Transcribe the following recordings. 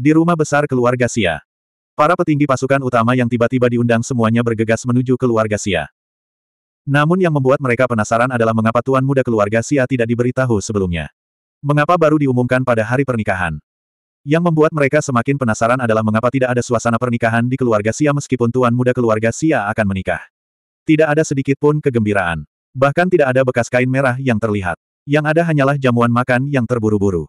Di rumah besar keluarga Sia. Para petinggi pasukan utama yang tiba-tiba diundang semuanya bergegas menuju keluarga Sia. Namun yang membuat mereka penasaran adalah mengapa tuan muda keluarga Sia tidak diberitahu sebelumnya. Mengapa baru diumumkan pada hari pernikahan. Yang membuat mereka semakin penasaran adalah mengapa tidak ada suasana pernikahan di keluarga Sia meskipun tuan muda keluarga Sia akan menikah. Tidak ada sedikit pun kegembiraan. Bahkan tidak ada bekas kain merah yang terlihat. Yang ada hanyalah jamuan makan yang terburu-buru.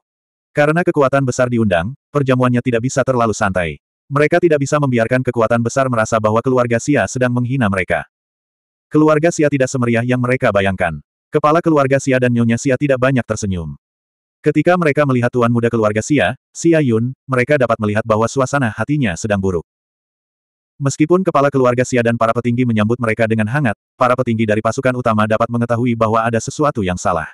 Karena kekuatan besar diundang, perjamuannya tidak bisa terlalu santai. Mereka tidak bisa membiarkan kekuatan besar merasa bahwa keluarga Sia sedang menghina mereka. Keluarga Sia tidak semeriah yang mereka bayangkan. Kepala keluarga Sia dan Nyonya Sia tidak banyak tersenyum. Ketika mereka melihat tuan muda keluarga Sia, Sia Yun, mereka dapat melihat bahwa suasana hatinya sedang buruk. Meskipun kepala keluarga Sia dan para petinggi menyambut mereka dengan hangat, para petinggi dari pasukan utama dapat mengetahui bahwa ada sesuatu yang salah.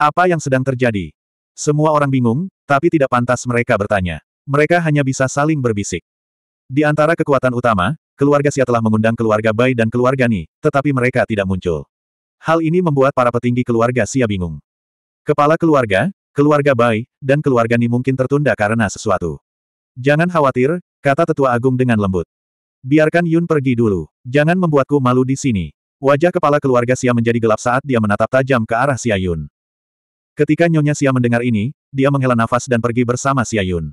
Apa yang sedang terjadi? Semua orang bingung, tapi tidak pantas mereka bertanya. Mereka hanya bisa saling berbisik. Di antara kekuatan utama, keluarga Sia telah mengundang keluarga Bai dan keluarga Ni, tetapi mereka tidak muncul. Hal ini membuat para petinggi keluarga Sia bingung. Kepala keluarga, keluarga Bai, dan keluarga Ni mungkin tertunda karena sesuatu. Jangan khawatir, kata tetua agung dengan lembut. Biarkan Yun pergi dulu. Jangan membuatku malu di sini. Wajah kepala keluarga Sia menjadi gelap saat dia menatap tajam ke arah Xia Yun. Ketika Nyonya Xia mendengar ini, dia menghela nafas dan pergi bersama Xia Yun.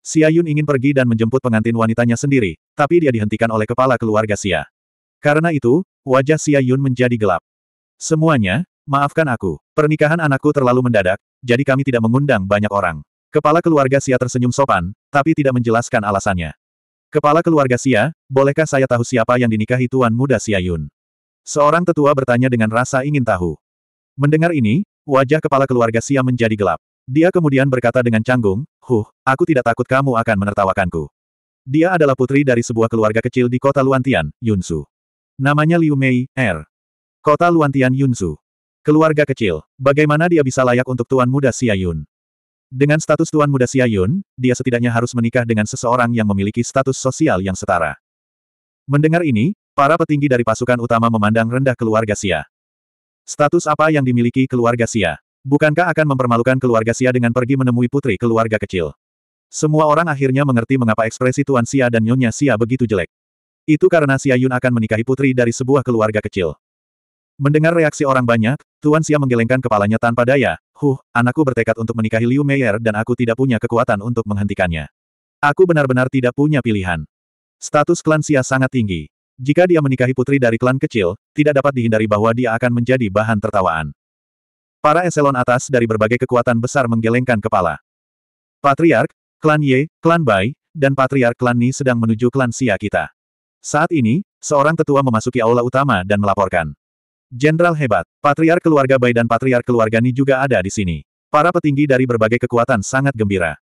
Xia Yun ingin pergi dan menjemput pengantin wanitanya sendiri, tapi dia dihentikan oleh kepala keluarga Xia. Karena itu, wajah Xia Yun menjadi gelap. Semuanya, maafkan aku. Pernikahan anakku terlalu mendadak, jadi kami tidak mengundang banyak orang. Kepala keluarga Xia tersenyum sopan, tapi tidak menjelaskan alasannya. Kepala keluarga Xia, bolehkah saya tahu siapa yang dinikahi tuan muda Xia Yun? Seorang tetua bertanya dengan rasa ingin tahu. Mendengar ini, Wajah kepala keluarga Sia menjadi gelap. Dia kemudian berkata dengan canggung, Huh, aku tidak takut kamu akan menertawakanku. Dia adalah putri dari sebuah keluarga kecil di kota Luantian, Yunsu. Namanya Liu Mei, R. Er. Kota Luantian Yunsu. Keluarga kecil, bagaimana dia bisa layak untuk Tuan Muda Sia Yun? Dengan status Tuan Muda Sia Yun, dia setidaknya harus menikah dengan seseorang yang memiliki status sosial yang setara. Mendengar ini, para petinggi dari pasukan utama memandang rendah keluarga Sia. Status apa yang dimiliki keluarga Sia? Bukankah akan mempermalukan keluarga Sia dengan pergi menemui putri keluarga kecil? Semua orang akhirnya mengerti mengapa ekspresi Tuan Sia dan Nyonya Sia begitu jelek. Itu karena Sia Yun akan menikahi putri dari sebuah keluarga kecil. Mendengar reaksi orang banyak, Tuan Sia menggelengkan kepalanya tanpa daya. Huh, anakku bertekad untuk menikahi Liu Meier dan aku tidak punya kekuatan untuk menghentikannya. Aku benar-benar tidak punya pilihan. Status klan Sia sangat tinggi. Jika dia menikahi putri dari klan kecil, tidak dapat dihindari bahwa dia akan menjadi bahan tertawaan. Para eselon atas dari berbagai kekuatan besar menggelengkan kepala. Patriark, klan Ye, klan Bai, dan patriark klan Ni sedang menuju klan Sia kita. Saat ini, seorang tetua memasuki aula utama dan melaporkan. Jenderal hebat, patriark keluarga Bai dan patriark keluarga Ni juga ada di sini. Para petinggi dari berbagai kekuatan sangat gembira.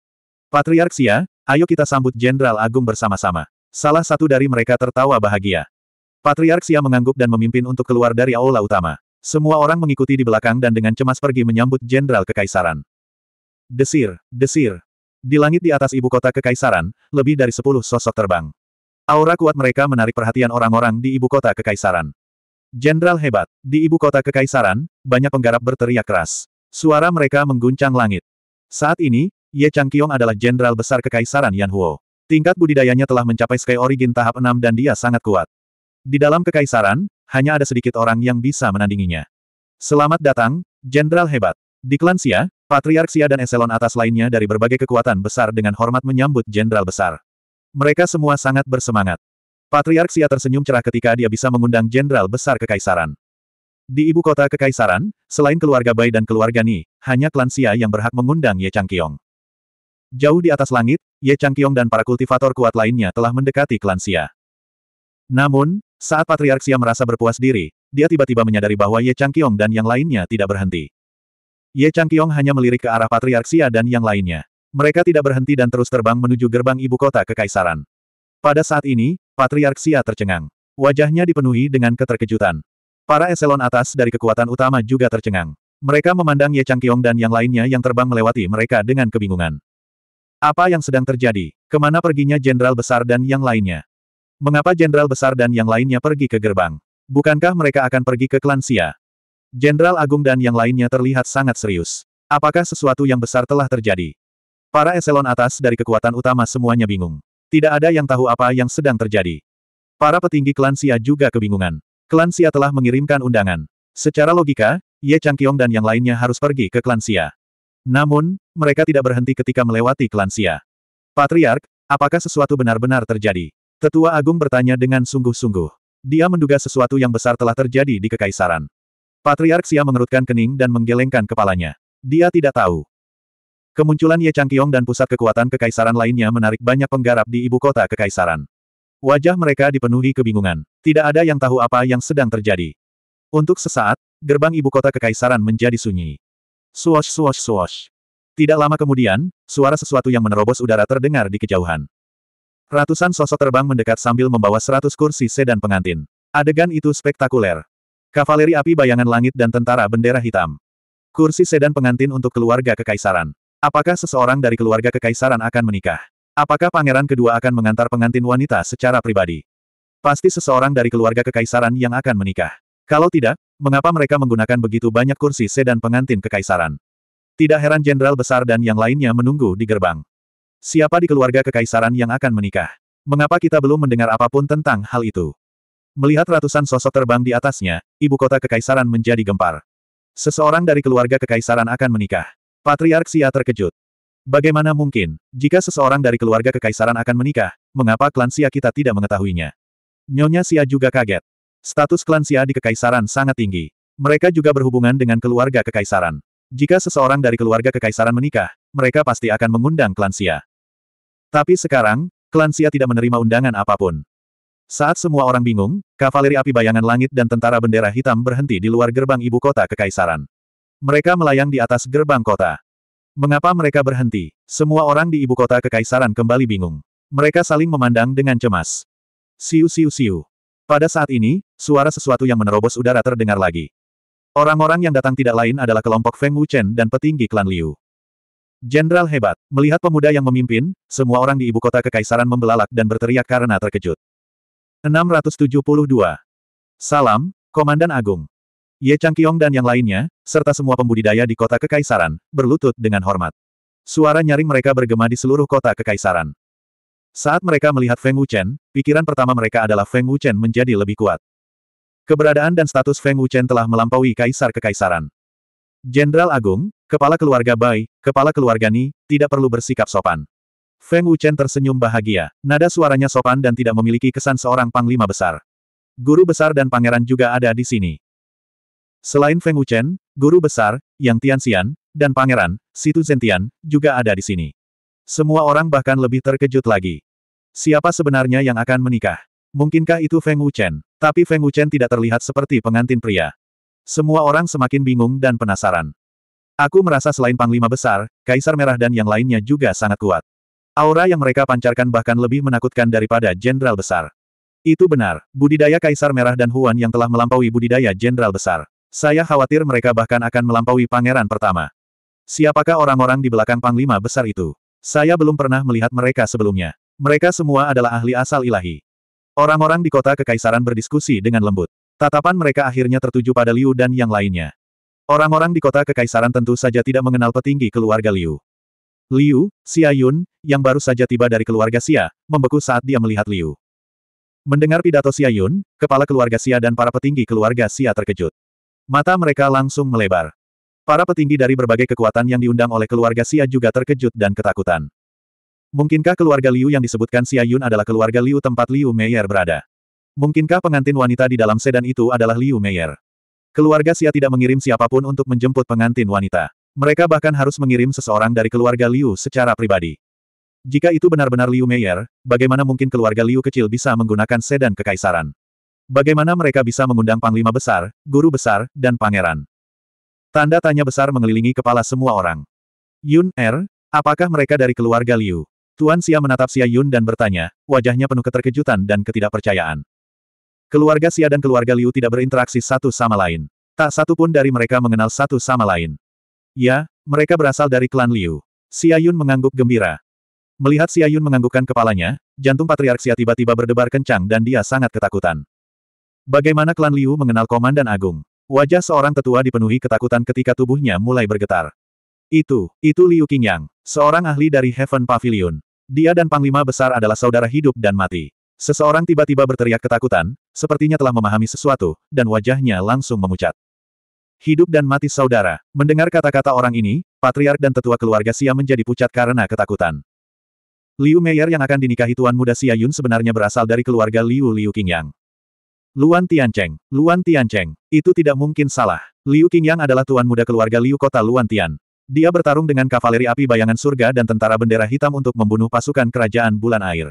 Patriark Sia, ayo kita sambut Jenderal Agung bersama-sama. Salah satu dari mereka tertawa bahagia. Patriark Xia mengangguk dan memimpin untuk keluar dari aula utama. Semua orang mengikuti di belakang dan dengan cemas pergi menyambut jenderal kekaisaran. Desir, desir. Di langit di atas ibu kota kekaisaran, lebih dari sepuluh sosok terbang. Aura kuat mereka menarik perhatian orang-orang di ibu kota kekaisaran. Jenderal hebat, di ibu kota kekaisaran, banyak penggarap berteriak keras. Suara mereka mengguncang langit. Saat ini, Ye Chang Changqiong adalah jenderal besar kekaisaran Yan Huo. Tingkat budidayanya telah mencapai Sky Origin tahap 6 dan dia sangat kuat. Di dalam kekaisaran, hanya ada sedikit orang yang bisa menandinginya. Selamat datang, Jenderal Hebat. Di klan Xia, dan eselon atas lainnya dari berbagai kekuatan besar dengan hormat menyambut Jenderal Besar. Mereka semua sangat bersemangat. Patriark tersenyum cerah ketika dia bisa mengundang Jenderal Besar Kekaisaran. Di ibu kota Kekaisaran, selain keluarga Bai dan keluarga Ni, hanya klansia yang berhak mengundang Ye Chang Kiong. Jauh di atas langit, Ye Changqiong dan para kultivator kuat lainnya telah mendekati klan Xia. Namun, saat Patriark Xia merasa berpuas diri, dia tiba-tiba menyadari bahwa Ye Changqiong dan yang lainnya tidak berhenti. Ye Changqiong hanya melirik ke arah Patriark Xia dan yang lainnya. Mereka tidak berhenti dan terus terbang menuju gerbang ibu kota kekaisaran. Pada saat ini, Patriark Xia tercengang. Wajahnya dipenuhi dengan keterkejutan. Para eselon atas dari kekuatan utama juga tercengang. Mereka memandang Ye Changqiong dan yang lainnya yang terbang melewati mereka dengan kebingungan. Apa yang sedang terjadi? Kemana perginya Jenderal Besar dan yang lainnya? Mengapa Jenderal Besar dan yang lainnya pergi ke gerbang? Bukankah mereka akan pergi ke Klansia? Jenderal Agung dan yang lainnya terlihat sangat serius. Apakah sesuatu yang besar telah terjadi? Para eselon atas dari kekuatan utama semuanya bingung. Tidak ada yang tahu apa yang sedang terjadi. Para petinggi Klansia juga kebingungan. Klansia telah mengirimkan undangan. Secara logika, Ye Changkyong dan yang lainnya harus pergi ke Klansia. Namun, mereka tidak berhenti ketika melewati Klansia. Patriark, apakah sesuatu benar-benar terjadi? Tetua Agung bertanya dengan sungguh-sungguh. Dia menduga sesuatu yang besar telah terjadi di Kekaisaran. Patriark Xia mengerutkan kening dan menggelengkan kepalanya. Dia tidak tahu. Kemunculan Ye Changqiong dan pusat kekuatan kekaisaran lainnya menarik banyak penggarap di ibu kota kekaisaran. Wajah mereka dipenuhi kebingungan. Tidak ada yang tahu apa yang sedang terjadi. Untuk sesaat, gerbang ibu kota kekaisaran menjadi sunyi. Swash swash swash. Tidak lama kemudian, suara sesuatu yang menerobos udara terdengar di kejauhan. Ratusan sosok terbang mendekat sambil membawa seratus kursi sedan pengantin. Adegan itu spektakuler. Kavaleri api bayangan langit dan tentara bendera hitam. Kursi sedan pengantin untuk keluarga kekaisaran. Apakah seseorang dari keluarga kekaisaran akan menikah? Apakah pangeran kedua akan mengantar pengantin wanita secara pribadi? Pasti seseorang dari keluarga kekaisaran yang akan menikah. Kalau tidak, mengapa mereka menggunakan begitu banyak kursi sedan pengantin kekaisaran? Tidak heran jenderal besar dan yang lainnya menunggu di gerbang. Siapa di keluarga kekaisaran yang akan menikah? Mengapa kita belum mendengar apapun tentang hal itu? Melihat ratusan sosok terbang di atasnya, ibu kota kekaisaran menjadi gempar. Seseorang dari keluarga kekaisaran akan menikah. Patriark Sia terkejut. Bagaimana mungkin, jika seseorang dari keluarga kekaisaran akan menikah, mengapa klan Xia kita tidak mengetahuinya? Nyonya Sia juga kaget. Status klan Xia di kekaisaran sangat tinggi. Mereka juga berhubungan dengan keluarga kekaisaran. Jika seseorang dari keluarga kekaisaran menikah, mereka pasti akan mengundang klan Xia. Tapi sekarang, klan Xia tidak menerima undangan apapun. Saat semua orang bingung, kavaleri api bayangan langit dan tentara bendera hitam berhenti di luar gerbang ibu kota kekaisaran. Mereka melayang di atas gerbang kota. Mengapa mereka berhenti? Semua orang di ibu kota kekaisaran kembali bingung. Mereka saling memandang dengan cemas. Siu siu siu. Pada saat ini, suara sesuatu yang menerobos udara terdengar lagi. Orang-orang yang datang tidak lain adalah kelompok Feng Wuchen dan petinggi klan Liu. Jenderal hebat, melihat pemuda yang memimpin, semua orang di ibu kota kekaisaran membelalak dan berteriak karena terkejut. 672. Salam, Komandan Agung. Ye Changqiong dan yang lainnya, serta semua pembudidaya di kota kekaisaran, berlutut dengan hormat. Suara nyaring mereka bergema di seluruh kota kekaisaran. Saat mereka melihat Feng Wuchen, pikiran pertama mereka adalah Feng Wuchen menjadi lebih kuat. Keberadaan dan status Feng Wuchen telah melampaui kaisar kekaisaran. Jenderal Agung, kepala keluarga Bai, kepala keluarga Ni, tidak perlu bersikap sopan. Feng Wuchen tersenyum bahagia. Nada suaranya sopan dan tidak memiliki kesan seorang panglima besar. Guru besar dan pangeran juga ada di sini. Selain Feng Wuchen, guru besar, Yang Tianxian, dan pangeran, Situ Zentian, juga ada di sini. Semua orang bahkan lebih terkejut lagi. Siapa sebenarnya yang akan menikah? Mungkinkah itu Feng Wuchen? Tapi Feng Wuchen tidak terlihat seperti pengantin pria. Semua orang semakin bingung dan penasaran. Aku merasa selain Panglima Besar, Kaisar Merah dan yang lainnya juga sangat kuat. Aura yang mereka pancarkan bahkan lebih menakutkan daripada Jenderal Besar. Itu benar, budidaya Kaisar Merah dan Huan yang telah melampaui budidaya Jenderal Besar. Saya khawatir mereka bahkan akan melampaui pangeran pertama. Siapakah orang-orang di belakang Panglima Besar itu? Saya belum pernah melihat mereka sebelumnya. Mereka semua adalah ahli asal ilahi. Orang-orang di kota kekaisaran berdiskusi dengan lembut. Tatapan mereka akhirnya tertuju pada Liu dan yang lainnya. Orang-orang di kota kekaisaran tentu saja tidak mengenal petinggi keluarga Liu. Liu, Xia Yun, yang baru saja tiba dari keluarga Xia, membeku saat dia melihat Liu. Mendengar pidato Xia Yun, kepala keluarga Xia dan para petinggi keluarga Xia terkejut. Mata mereka langsung melebar. Para petinggi dari berbagai kekuatan yang diundang oleh keluarga Xia juga terkejut dan ketakutan. Mungkinkah keluarga Liu yang disebutkan Xia Yun adalah keluarga Liu tempat Liu Meier berada? Mungkinkah pengantin wanita di dalam sedan itu adalah Liu Meier? Keluarga Xia tidak mengirim siapapun untuk menjemput pengantin wanita. Mereka bahkan harus mengirim seseorang dari keluarga Liu secara pribadi. Jika itu benar-benar Liu Meier, bagaimana mungkin keluarga Liu kecil bisa menggunakan sedan kekaisaran? Bagaimana mereka bisa mengundang panglima besar, guru besar, dan pangeran? Tanda tanya besar mengelilingi kepala semua orang. Yun Er, apakah mereka dari keluarga Liu? Tuan Xia menatap Xia Yun dan bertanya, wajahnya penuh keterkejutan dan ketidakpercayaan. Keluarga Xia dan keluarga Liu tidak berinteraksi satu sama lain. Tak satu pun dari mereka mengenal satu sama lain. Ya, mereka berasal dari klan Liu. Xia Yun mengangguk gembira. Melihat Xia Yun menganggukkan kepalanya, jantung Patriark Xia tiba-tiba berdebar kencang dan dia sangat ketakutan. Bagaimana klan Liu mengenal Komandan Agung? Wajah seorang tetua dipenuhi ketakutan ketika tubuhnya mulai bergetar. Itu, itu Liu Qingyang, seorang ahli dari Heaven Pavilion. Dia dan Panglima Besar adalah saudara hidup dan mati. Seseorang tiba-tiba berteriak ketakutan, sepertinya telah memahami sesuatu, dan wajahnya langsung memucat. Hidup dan mati saudara. Mendengar kata-kata orang ini, patriark dan tetua keluarga Sia menjadi pucat karena ketakutan. Liu Meier yang akan dinikahi tuan muda Xia Yun sebenarnya berasal dari keluarga Liu Liu Qingyang. Luan Tiancheng, Luan Tiancheng, itu tidak mungkin salah. Liu Qingyang adalah tuan muda keluarga Liu kota Luan Tian, dia bertarung dengan kavaleri api bayangan surga dan tentara bendera hitam untuk membunuh pasukan kerajaan bulan air.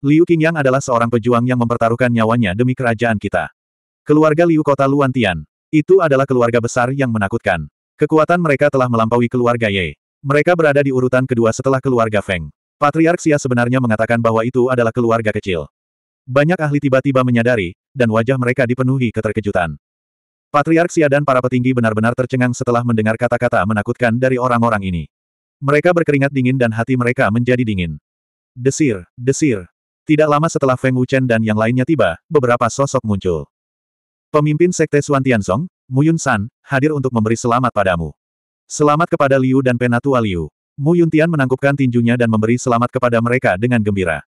Liu Qingyang adalah seorang pejuang yang mempertaruhkan nyawanya demi kerajaan kita. Keluarga Liu kota Luantian Itu adalah keluarga besar yang menakutkan. Kekuatan mereka telah melampaui keluarga Ye. Mereka berada di urutan kedua setelah keluarga Feng. Patriark Xia sebenarnya mengatakan bahwa itu adalah keluarga kecil. Banyak ahli tiba-tiba menyadari, dan wajah mereka dipenuhi keterkejutan. Patriark Sia dan para petinggi benar-benar tercengang setelah mendengar kata-kata menakutkan dari orang-orang ini. Mereka berkeringat dingin dan hati mereka menjadi dingin. Desir, desir. Tidak lama setelah Feng Wuchen dan yang lainnya tiba, beberapa sosok muncul. Pemimpin Sekte Suan Tianzong, Yun San, hadir untuk memberi selamat padamu. Selamat kepada Liu dan Penatua Liu. Mu Yun Tian menangkupkan tinjunya dan memberi selamat kepada mereka dengan gembira.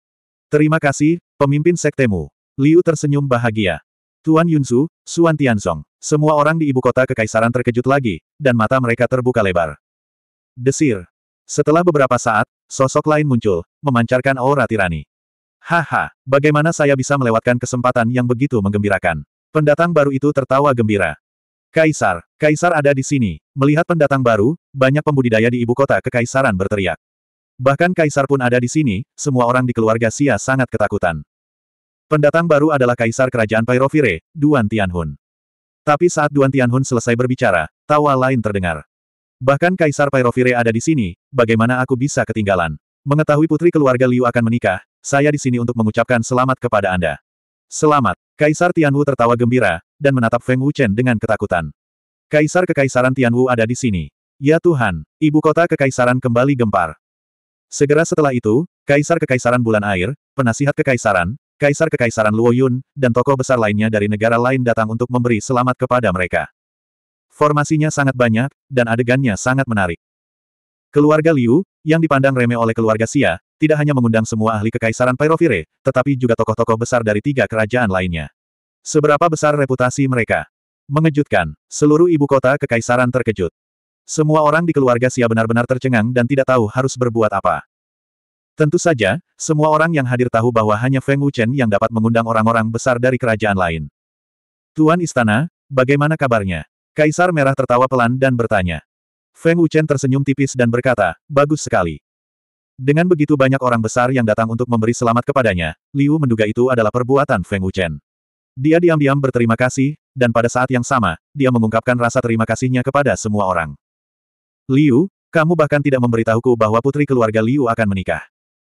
Terima kasih, pemimpin sektemu. Liu tersenyum bahagia. Tuan Yunsu, Suan Tianzong. Semua orang di ibu kota kekaisaran terkejut lagi, dan mata mereka terbuka lebar. Desir. Setelah beberapa saat, sosok lain muncul, memancarkan aura tirani. Haha, bagaimana saya bisa melewatkan kesempatan yang begitu menggembirakan? Pendatang baru itu tertawa gembira. Kaisar, Kaisar ada di sini. Melihat pendatang baru, banyak pembudidaya di ibu kota kekaisaran berteriak. Bahkan Kaisar pun ada di sini, semua orang di keluarga Sia sangat ketakutan. Pendatang baru adalah Kaisar Kerajaan Pyrovire, Duan Tianhun. Tapi saat Duan Tianhun selesai berbicara, tawa lain terdengar. Bahkan Kaisar Pyrovire ada di sini, bagaimana aku bisa ketinggalan? Mengetahui putri keluarga Liu akan menikah, saya di sini untuk mengucapkan selamat kepada Anda. Selamat, Kaisar Tianwu tertawa gembira, dan menatap Feng Wuchen dengan ketakutan. Kaisar Kekaisaran Tianwu ada di sini. Ya Tuhan, ibu kota Kekaisaran kembali gempar. Segera setelah itu, Kaisar Kekaisaran Bulan Air, Penasihat Kekaisaran, kaisar kekaisaran Luoyun dan tokoh besar lainnya dari negara lain datang untuk memberi selamat kepada mereka. Formasinya sangat banyak, dan adegannya sangat menarik. Keluarga Liu, yang dipandang remeh oleh keluarga Xia, tidak hanya mengundang semua ahli kekaisaran Pyrovire, tetapi juga tokoh-tokoh besar dari tiga kerajaan lainnya. Seberapa besar reputasi mereka? Mengejutkan, seluruh ibu kota kekaisaran terkejut. Semua orang di keluarga Xia benar-benar tercengang dan tidak tahu harus berbuat apa. Tentu saja, semua orang yang hadir tahu bahwa hanya Feng Wuchen yang dapat mengundang orang-orang besar dari kerajaan lain. Tuan Istana, bagaimana kabarnya? Kaisar Merah tertawa pelan dan bertanya. Feng Wuchen tersenyum tipis dan berkata, bagus sekali. Dengan begitu banyak orang besar yang datang untuk memberi selamat kepadanya, Liu menduga itu adalah perbuatan Feng Wuchen. Dia diam-diam berterima kasih, dan pada saat yang sama, dia mengungkapkan rasa terima kasihnya kepada semua orang. Liu, kamu bahkan tidak memberitahuku bahwa putri keluarga Liu akan menikah.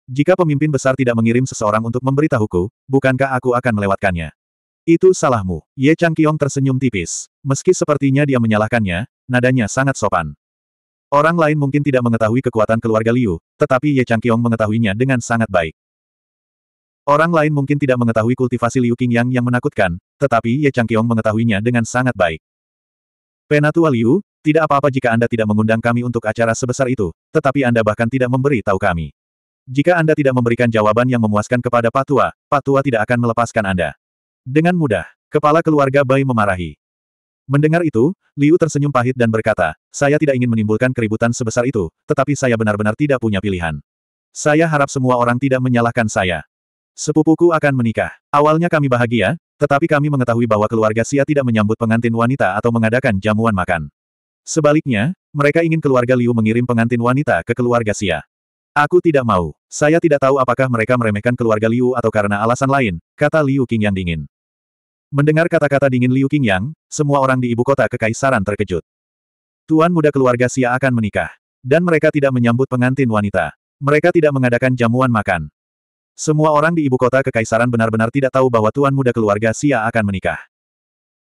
Jika pemimpin besar tidak mengirim seseorang untuk memberitahuku, bukankah aku akan melewatkannya? Itu salahmu. Ye Chang Kiong tersenyum tipis. Meski sepertinya dia menyalahkannya, nadanya sangat sopan. Orang lain mungkin tidak mengetahui kekuatan keluarga Liu, tetapi Ye Chang Kiong mengetahuinya dengan sangat baik. Orang lain mungkin tidak mengetahui kultivasi Liu King yang yang menakutkan, tetapi Ye Chang Kiong mengetahuinya dengan sangat baik. Penatua Liu, tidak apa-apa jika Anda tidak mengundang kami untuk acara sebesar itu, tetapi Anda bahkan tidak memberi tahu kami. Jika Anda tidak memberikan jawaban yang memuaskan kepada Patua, Patua tidak akan melepaskan Anda. Dengan mudah, kepala keluarga Bai memarahi. Mendengar itu, Liu tersenyum pahit dan berkata, saya tidak ingin menimbulkan keributan sebesar itu, tetapi saya benar-benar tidak punya pilihan. Saya harap semua orang tidak menyalahkan saya. Sepupuku akan menikah. Awalnya kami bahagia, tetapi kami mengetahui bahwa keluarga Sia tidak menyambut pengantin wanita atau mengadakan jamuan makan. Sebaliknya, mereka ingin keluarga Liu mengirim pengantin wanita ke keluarga Sia. Aku tidak mau. Saya tidak tahu apakah mereka meremehkan keluarga Liu atau karena alasan lain, kata Liu Qing yang dingin. Mendengar kata-kata dingin Liu yang, semua orang di ibu kota kekaisaran terkejut. Tuan muda keluarga Xia akan menikah. Dan mereka tidak menyambut pengantin wanita. Mereka tidak mengadakan jamuan makan. Semua orang di ibu kota kekaisaran benar-benar tidak tahu bahwa tuan muda keluarga Xia akan menikah.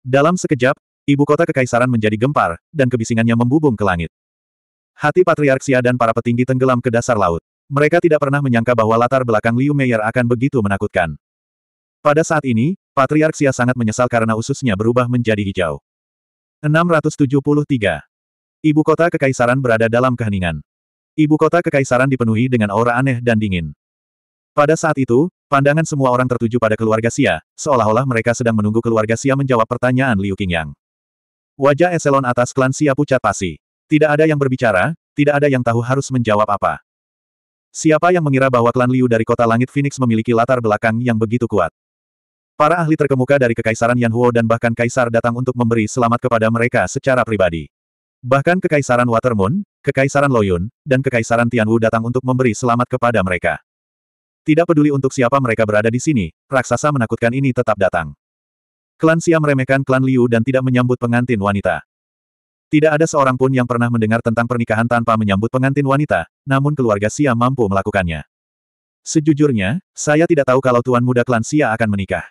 Dalam sekejap, ibu kota kekaisaran menjadi gempar, dan kebisingannya membubung ke langit. Hati Patriark Xia dan para petinggi tenggelam ke dasar laut. Mereka tidak pernah menyangka bahwa latar belakang Liu Meier akan begitu menakutkan. Pada saat ini, Patriark Xia sangat menyesal karena ususnya berubah menjadi hijau. 673. Ibu kota kekaisaran berada dalam keheningan. Ibu kota kekaisaran dipenuhi dengan aura aneh dan dingin. Pada saat itu, pandangan semua orang tertuju pada keluarga Xia, seolah-olah mereka sedang menunggu keluarga Xia menjawab pertanyaan Liu Qingyang. Wajah eselon atas klan Xia pucat pasi. Tidak ada yang berbicara, tidak ada yang tahu harus menjawab apa. Siapa yang mengira bahwa klan Liu dari kota langit Phoenix memiliki latar belakang yang begitu kuat? Para ahli terkemuka dari Kekaisaran Yanhuo dan bahkan Kaisar datang untuk memberi selamat kepada mereka secara pribadi. Bahkan Kekaisaran Watermoon, Kekaisaran Loyun, dan Kekaisaran Tianwu datang untuk memberi selamat kepada mereka. Tidak peduli untuk siapa mereka berada di sini, raksasa menakutkan ini tetap datang. Klan Siam meremehkan klan Liu dan tidak menyambut pengantin wanita. Tidak ada seorang pun yang pernah mendengar tentang pernikahan tanpa menyambut pengantin wanita, namun keluarga Sia mampu melakukannya. Sejujurnya, saya tidak tahu kalau tuan muda klan Sia akan menikah.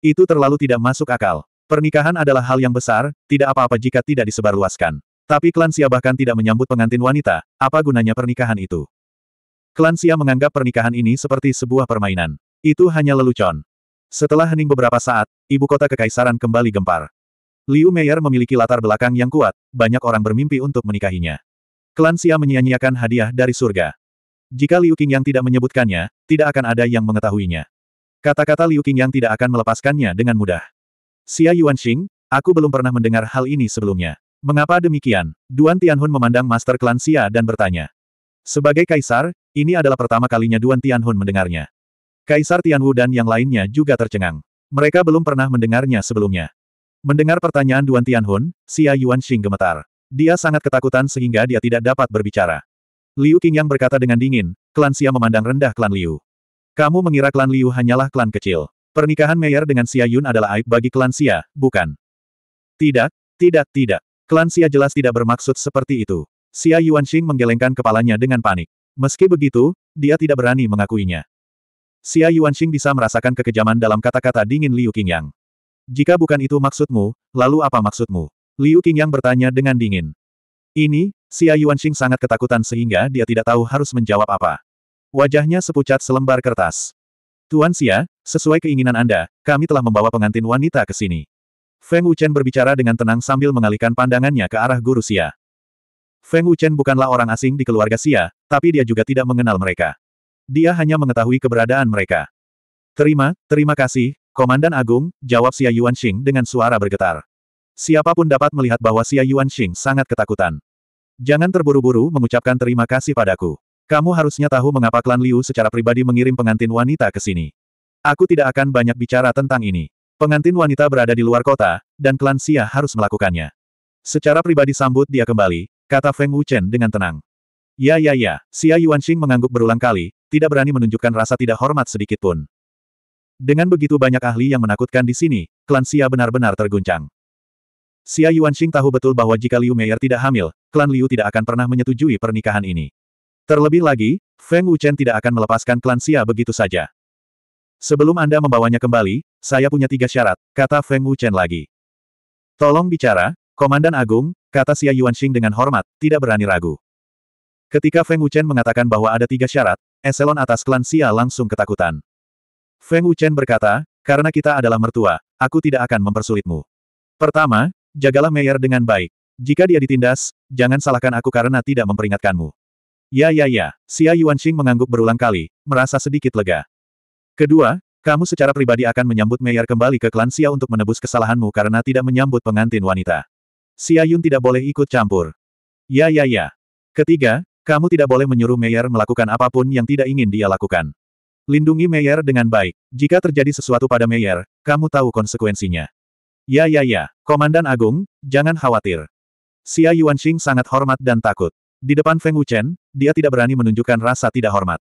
Itu terlalu tidak masuk akal. Pernikahan adalah hal yang besar, tidak apa-apa jika tidak disebarluaskan. Tapi klan Sia bahkan tidak menyambut pengantin wanita, apa gunanya pernikahan itu? Klan Sia menganggap pernikahan ini seperti sebuah permainan. Itu hanya lelucon. Setelah hening beberapa saat, ibu kota kekaisaran kembali gempar. Liu Meier memiliki latar belakang yang kuat, banyak orang bermimpi untuk menikahinya. Klan Xia menyia-nyiakan hadiah dari surga. Jika Liu yang tidak menyebutkannya, tidak akan ada yang mengetahuinya. Kata-kata Liu yang tidak akan melepaskannya dengan mudah. Xia Yuanxing, aku belum pernah mendengar hal ini sebelumnya. Mengapa demikian? Duan Tianhun memandang Master Klan Xia dan bertanya. Sebagai kaisar, ini adalah pertama kalinya Duan Tianhun mendengarnya. Kaisar Tianwu dan yang lainnya juga tercengang. Mereka belum pernah mendengarnya sebelumnya. Mendengar pertanyaan Duan Tianhun, Xia Yuanxing gemetar. Dia sangat ketakutan sehingga dia tidak dapat berbicara. Liu Qingyang berkata dengan dingin, klan Xia memandang rendah klan Liu. Kamu mengira klan Liu hanyalah klan kecil. Pernikahan Meyer dengan Xia Yun adalah aib bagi klan Xia, bukan? Tidak, tidak, tidak. Klan Xia jelas tidak bermaksud seperti itu. Xia Yuanxing menggelengkan kepalanya dengan panik. Meski begitu, dia tidak berani mengakuinya. Xia Yuanxing bisa merasakan kekejaman dalam kata-kata dingin Liu Qingyang. Jika bukan itu maksudmu, lalu apa maksudmu? Liu Qingyang bertanya dengan dingin. Ini, Xia Yuanxing sangat ketakutan sehingga dia tidak tahu harus menjawab apa. Wajahnya sepucat selembar kertas. Tuan Xia, sesuai keinginan Anda, kami telah membawa pengantin wanita ke sini. Feng Wuchen berbicara dengan tenang sambil mengalihkan pandangannya ke arah guru Xia. Feng Wuchen bukanlah orang asing di keluarga Xia, tapi dia juga tidak mengenal mereka. Dia hanya mengetahui keberadaan mereka. Terima, terima kasih, Komandan Agung, jawab Xia Yuanxing dengan suara bergetar. Siapapun dapat melihat bahwa Xia Yuanxing sangat ketakutan. Jangan terburu-buru mengucapkan terima kasih padaku. Kamu harusnya tahu mengapa klan Liu secara pribadi mengirim pengantin wanita ke sini. Aku tidak akan banyak bicara tentang ini. Pengantin wanita berada di luar kota, dan klan Xia harus melakukannya. Secara pribadi sambut dia kembali, kata Feng Wuchen dengan tenang. Ya ya ya, Xia Yuanxing mengangguk berulang kali, tidak berani menunjukkan rasa tidak hormat sedikitpun. Dengan begitu banyak ahli yang menakutkan di sini, klan Xia benar-benar terguncang. Xia Yuanxing tahu betul bahwa jika Liu Meier tidak hamil, klan Liu tidak akan pernah menyetujui pernikahan ini. Terlebih lagi, Feng Wuchen tidak akan melepaskan klan Xia begitu saja. Sebelum Anda membawanya kembali, saya punya tiga syarat, kata Feng Wuchen lagi. Tolong bicara, Komandan Agung, kata Xia Yuanxing dengan hormat, tidak berani ragu. Ketika Feng Wuchen mengatakan bahwa ada tiga syarat, eselon atas klan Xia langsung ketakutan. Feng Wuchen berkata, karena kita adalah mertua, aku tidak akan mempersulitmu. Pertama, jagalah Meyer dengan baik. Jika dia ditindas, jangan salahkan aku karena tidak memperingatkanmu. Ya ya ya, Xia Yuanxing mengangguk berulang kali, merasa sedikit lega. Kedua, kamu secara pribadi akan menyambut Meyer kembali ke klan Xia untuk menebus kesalahanmu karena tidak menyambut pengantin wanita. Xia Yun tidak boleh ikut campur. Ya ya ya. Ketiga, kamu tidak boleh menyuruh Meyer melakukan apapun yang tidak ingin dia lakukan. Lindungi Meyer dengan baik. Jika terjadi sesuatu pada Meyer, kamu tahu konsekuensinya. Ya ya ya, Komandan Agung, jangan khawatir. Xia Yuanxing sangat hormat dan takut. Di depan Feng Wuchen, dia tidak berani menunjukkan rasa tidak hormat.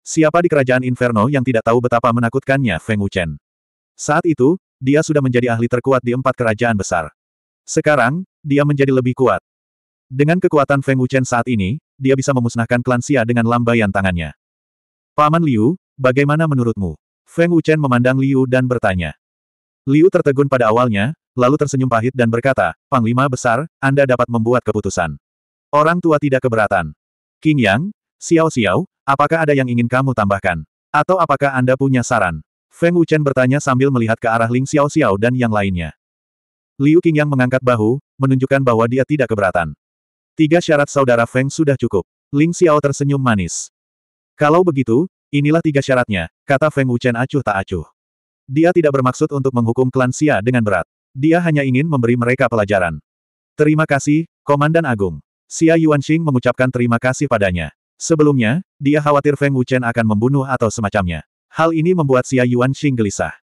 Siapa di kerajaan Inferno yang tidak tahu betapa menakutkannya Feng Wuchen? Saat itu, dia sudah menjadi ahli terkuat di empat kerajaan besar. Sekarang, dia menjadi lebih kuat. Dengan kekuatan Feng Wuchen saat ini, dia bisa memusnahkan klan Xia dengan lambaian tangannya. Paman Liu, bagaimana menurutmu? Feng Wuchen memandang Liu dan bertanya. Liu tertegun pada awalnya, lalu tersenyum pahit dan berkata, Panglima Besar, Anda dapat membuat keputusan. Orang tua tidak keberatan. King Yang, Xiao Xiao, apakah ada yang ingin kamu tambahkan? Atau apakah Anda punya saran? Feng Wuchen bertanya sambil melihat ke arah Ling Xiao Xiao dan yang lainnya. Liu King Yang mengangkat bahu, menunjukkan bahwa dia tidak keberatan. Tiga syarat saudara Feng sudah cukup. Ling Xiao tersenyum manis. Kalau begitu, inilah tiga syaratnya, kata Feng Wuchen acuh tak acuh. Dia tidak bermaksud untuk menghukum klan Xia dengan berat. Dia hanya ingin memberi mereka pelajaran. Terima kasih, Komandan Agung. Xia Yuanxing mengucapkan terima kasih padanya. Sebelumnya, dia khawatir Feng Wuchen akan membunuh atau semacamnya. Hal ini membuat Xia Yuanxing gelisah.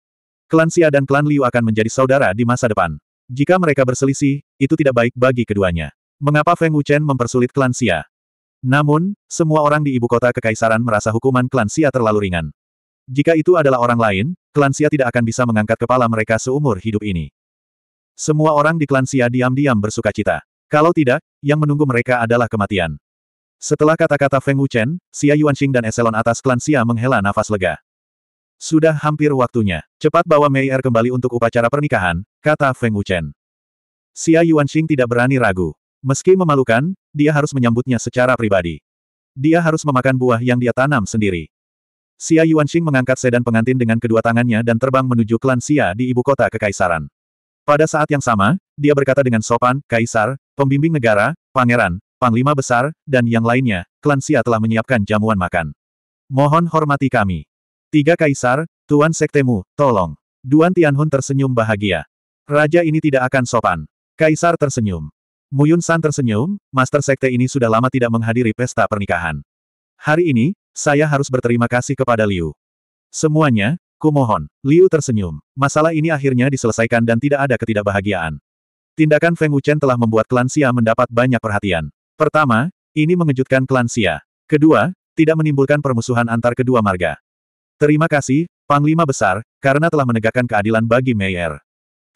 Klan Xia dan klan Liu akan menjadi saudara di masa depan. Jika mereka berselisih, itu tidak baik bagi keduanya. Mengapa Feng Wuchen mempersulit klan Xia? Namun, semua orang di ibu kota kekaisaran merasa hukuman klan Xia terlalu ringan. Jika itu adalah orang lain, klan Xia tidak akan bisa mengangkat kepala mereka seumur hidup ini. Semua orang di klan Xia diam-diam bersuka cita. Kalau tidak, yang menunggu mereka adalah kematian. Setelah kata-kata Feng Wuchen, Xia Yuanxing dan eselon atas klan Xia menghela nafas lega. Sudah hampir waktunya. Cepat bawa Mei Er kembali untuk upacara pernikahan, kata Feng Wuchen. Xia Yuanxing tidak berani ragu. Meski memalukan, dia harus menyambutnya secara pribadi. Dia harus memakan buah yang dia tanam sendiri. Xia Yuanxing mengangkat sedan pengantin dengan kedua tangannya dan terbang menuju klan Xia di ibu kota kekaisaran. Pada saat yang sama, dia berkata dengan sopan, Kaisar, pembimbing negara, pangeran, panglima besar, dan yang lainnya, klan Xia telah menyiapkan jamuan makan. Mohon hormati kami. Tiga Kaisar, Tuan Sektemu, tolong. Duan Tianhun tersenyum bahagia. Raja ini tidak akan sopan. Kaisar tersenyum. Muyun San tersenyum, Master Sekte ini sudah lama tidak menghadiri pesta pernikahan. Hari ini, saya harus berterima kasih kepada Liu. Semuanya, kumohon. Liu tersenyum. Masalah ini akhirnya diselesaikan dan tidak ada ketidakbahagiaan. Tindakan Feng Wuchen telah membuat klan Xia mendapat banyak perhatian. Pertama, ini mengejutkan klan Xia. Kedua, tidak menimbulkan permusuhan antar kedua marga. Terima kasih, Panglima Besar, karena telah menegakkan keadilan bagi Meyer.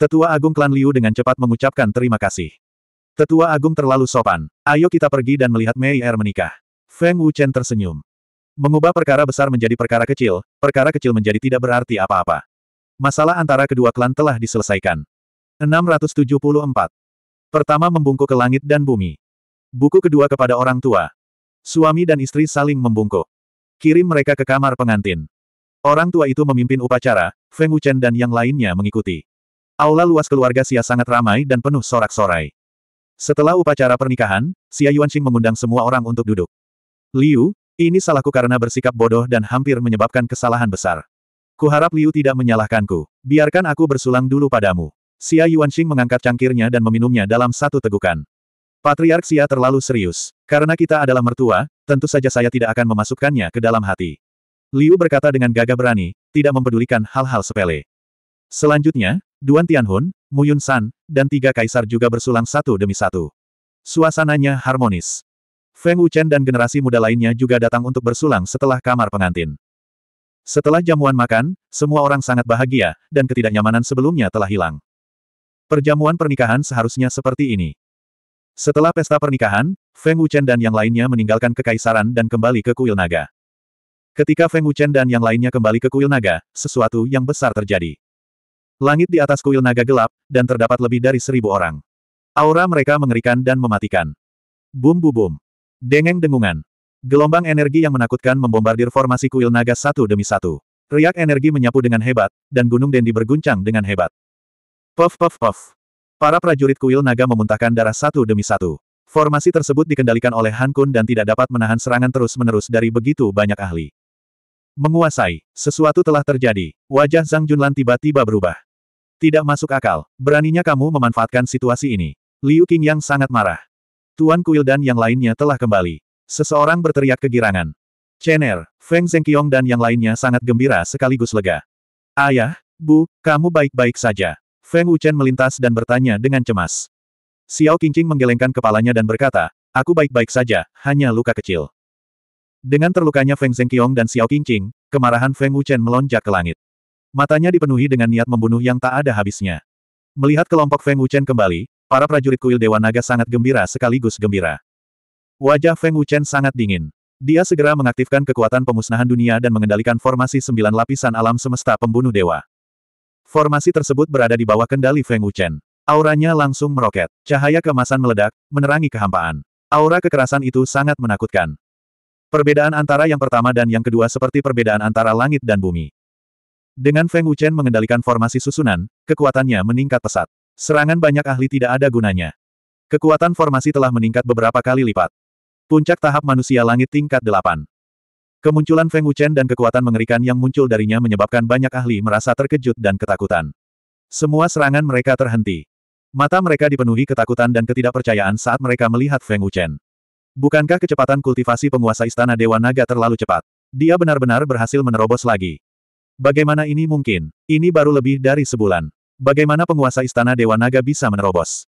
Tetua Agung Klan Liu dengan cepat mengucapkan terima kasih. Tetua Agung terlalu sopan. Ayo kita pergi dan melihat Mei Er menikah. Feng Wuchen tersenyum. Mengubah perkara besar menjadi perkara kecil, perkara kecil menjadi tidak berarti apa-apa. Masalah antara kedua klan telah diselesaikan. 674. Pertama membungkuk ke langit dan bumi. Buku kedua kepada orang tua. Suami dan istri saling membungkuk. Kirim mereka ke kamar pengantin. Orang tua itu memimpin upacara, Feng Wuchen dan yang lainnya mengikuti. Aula luas keluarga sia sangat ramai dan penuh sorak-sorai. Setelah upacara pernikahan, Xia Yuanxing mengundang semua orang untuk duduk. Liu, ini salahku karena bersikap bodoh dan hampir menyebabkan kesalahan besar. Kuharap Liu tidak menyalahkanku. Biarkan aku bersulang dulu padamu. Xia Yuanxing mengangkat cangkirnya dan meminumnya dalam satu tegukan. Patriark Xia terlalu serius. Karena kita adalah mertua, tentu saja saya tidak akan memasukkannya ke dalam hati. Liu berkata dengan gagah berani, tidak mempedulikan hal-hal sepele. Selanjutnya, Duan Tianhun, Muyun San, dan tiga kaisar juga bersulang satu demi satu. Suasananya harmonis. Feng Wuchen dan generasi muda lainnya juga datang untuk bersulang setelah kamar pengantin. Setelah jamuan makan, semua orang sangat bahagia, dan ketidaknyamanan sebelumnya telah hilang. Perjamuan pernikahan seharusnya seperti ini. Setelah pesta pernikahan, Feng Wuchen dan yang lainnya meninggalkan kekaisaran dan kembali ke kuil naga. Ketika Feng Wuchen dan yang lainnya kembali ke kuil naga, sesuatu yang besar terjadi. Langit di atas kuil naga gelap, dan terdapat lebih dari seribu orang. Aura mereka mengerikan dan mematikan. Bum bu bum. Dengeng dengungan. Gelombang energi yang menakutkan membombardir formasi kuil naga satu demi satu. Riak energi menyapu dengan hebat, dan gunung dendi berguncang dengan hebat. Puff puff puff. Para prajurit kuil naga memuntahkan darah satu demi satu. Formasi tersebut dikendalikan oleh Han Kun dan tidak dapat menahan serangan terus-menerus dari begitu banyak ahli. Menguasai, sesuatu telah terjadi. Wajah Zhang Junlan tiba-tiba berubah. Tidak masuk akal, beraninya kamu memanfaatkan situasi ini. Liu King yang sangat marah. Tuan Kuil dan yang lainnya telah kembali. Seseorang berteriak kegirangan. Chener, Feng Zhengqiong dan yang lainnya sangat gembira sekaligus lega. Ayah, Bu, kamu baik-baik saja. Feng Wuchen melintas dan bertanya dengan cemas. Xiao Qingqing menggelengkan kepalanya dan berkata, aku baik-baik saja, hanya luka kecil. Dengan terlukanya Feng Zhengqiong dan Xiao Qingqing, kemarahan Feng Wuchen melonjak ke langit. Matanya dipenuhi dengan niat membunuh yang tak ada habisnya. Melihat kelompok Feng Wuchen kembali, para prajurit kuil Dewa Naga sangat gembira sekaligus gembira. Wajah Feng Wuchen sangat dingin. Dia segera mengaktifkan kekuatan pemusnahan dunia dan mengendalikan formasi sembilan lapisan alam semesta pembunuh dewa. Formasi tersebut berada di bawah kendali Feng Wuchen. Auranya langsung meroket. Cahaya kemasan meledak, menerangi kehampaan. Aura kekerasan itu sangat menakutkan. Perbedaan antara yang pertama dan yang kedua seperti perbedaan antara langit dan bumi. Dengan Feng Wuchen mengendalikan formasi susunan, kekuatannya meningkat pesat. Serangan banyak ahli tidak ada gunanya. Kekuatan formasi telah meningkat beberapa kali lipat. Puncak tahap manusia langit tingkat 8. Kemunculan Feng Wuchen dan kekuatan mengerikan yang muncul darinya menyebabkan banyak ahli merasa terkejut dan ketakutan. Semua serangan mereka terhenti. Mata mereka dipenuhi ketakutan dan ketidakpercayaan saat mereka melihat Feng Wuchen. Bukankah kecepatan kultivasi penguasa Istana Dewa Naga terlalu cepat? Dia benar-benar berhasil menerobos lagi. Bagaimana ini mungkin? Ini baru lebih dari sebulan. Bagaimana penguasa Istana Dewa Naga bisa menerobos?